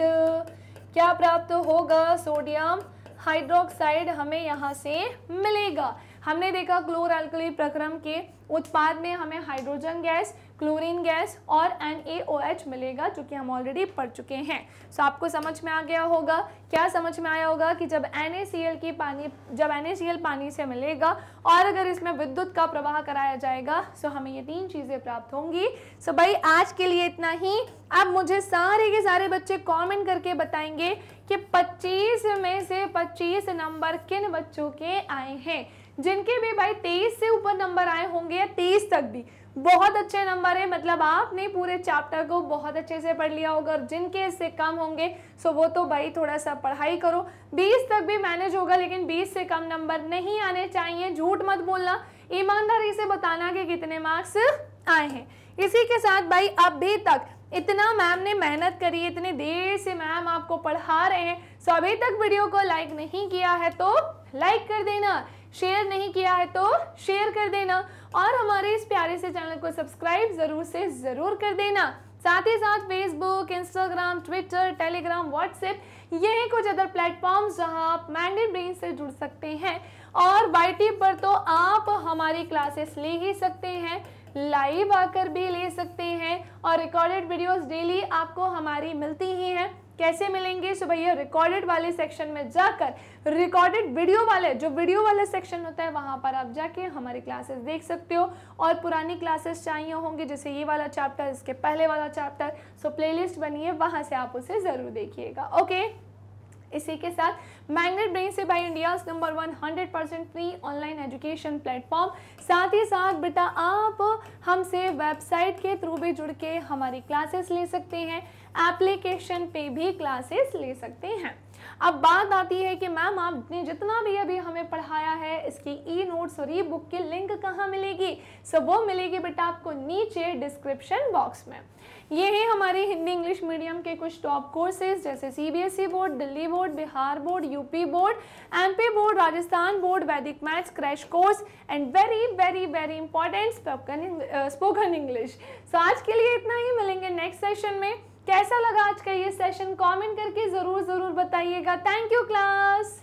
क्या प्राप्त होगा सोडियम हाइड्रोक्साइड हमें यहाँ से मिलेगा हमने देखा क्लोर अल्कली प्रक्रम के उत्पाद में हमें हाइड्रोजन गैस क्लोरीन गैस और एन मिलेगा जो कि हम ऑलरेडी पढ़ चुके हैं सो so, आपको समझ में आ गया होगा क्या समझ में आया होगा कि जब एन की पानी जब एन पानी से मिलेगा और अगर इसमें विद्युत का प्रवाह कराया जाएगा सो so हमें ये तीन चीज़ें प्राप्त होंगी सो so, भाई आज के लिए इतना ही अब मुझे सारे के सारे बच्चे कॉमेंट करके बताएंगे कि पच्चीस में से पच्चीस नंबर किन बच्चों के आए हैं जिनके भी भाई 23 से ऊपर नंबर आए होंगे या 23 तक भी बहुत अच्छे नंबर है मतलब आपने पूरे चैप्टर को बहुत अच्छे से पढ़ लिया होगा और जिनके इससे कम होंगे सो वो तो भाई थोड़ा सा पढ़ाई करो बीस तक भी मैनेज होगा लेकिन बीस से कम नंबर नहीं आने चाहिए झूठ मत बोलना ईमानदारी से बताना कि कितने मार्क्स आए हैं इसी के साथ भाई अभी तक इतना मैम ने मेहनत करी इतने देर से मैम आपको पढ़ा रहे हैं सो अभी तक वीडियो को लाइक नहीं किया है तो लाइक कर देना शेयर नहीं किया है तो शेयर कर देना और हमारे इस प्यारे से चैनल को सब्सक्राइब ज़रूर से ज़रूर कर देना साथ ही साथ Facebook Instagram Twitter Telegram WhatsApp यही कुछ अदर प्लेटफॉर्म जहां आप मैंडेड ब्रेन से जुड़ सकते हैं और वाई पर तो आप हमारी क्लासेस ले ही सकते हैं लाइव आकर भी ले सकते हैं और रिकॉर्डेड वीडियोस डेली आपको हमारी मिलती ही हैं कैसे मिलेंगे सो भैया रिकॉर्डेड वाले सेक्शन में जाकर रिकॉर्डेड वीडियो वाले जो वीडियो वाला सेक्शन होता है वहां पर आप जाके हमारी क्लासेस देख सकते हो और पुरानी क्लासेस चाहिए होंगी जैसे ये वाला चैप्टर इसके पहले वाला चैप्टर सो प्लेलिस्ट बनी है वहां से आप उसे ज़रूर देखिएगा ओके इसी के साथ मैग्नेट ब्रेन से by India number one hundred percent free online education platform साथ ही साथ बेटा आप हमसे वेबसाइट के थ्रू भी जुड़ के हमारी क्लासेस ले सकते हैं एप्लीकेशन पे भी क्लासेस ले सकते हैं अब बात आती है कि मैम आपने जितना भी अभी हमें पढ़ाया है इसकी ई नोट्स और ई बुक की लिंक कहाँ मिलेगी सो वो मिलेगी बेटा आपको नीचे डिस्क्रिप्शन बॉक्स में ये है हमारे हिंदी इंग्लिश मीडियम के कुछ टॉप कोर्सेज जैसे CBSE board e Delhi board Bihar board UP board MP board Rajasthan board Vedic maths crash course and very very very important spoken English so आज के लिए इतना ही मिलेंगे नेक्स्ट सेशन में कैसा लगा आज का ये सेशन कमेंट करके ज़रूर ज़रूर बताइएगा थैंक यू क्लास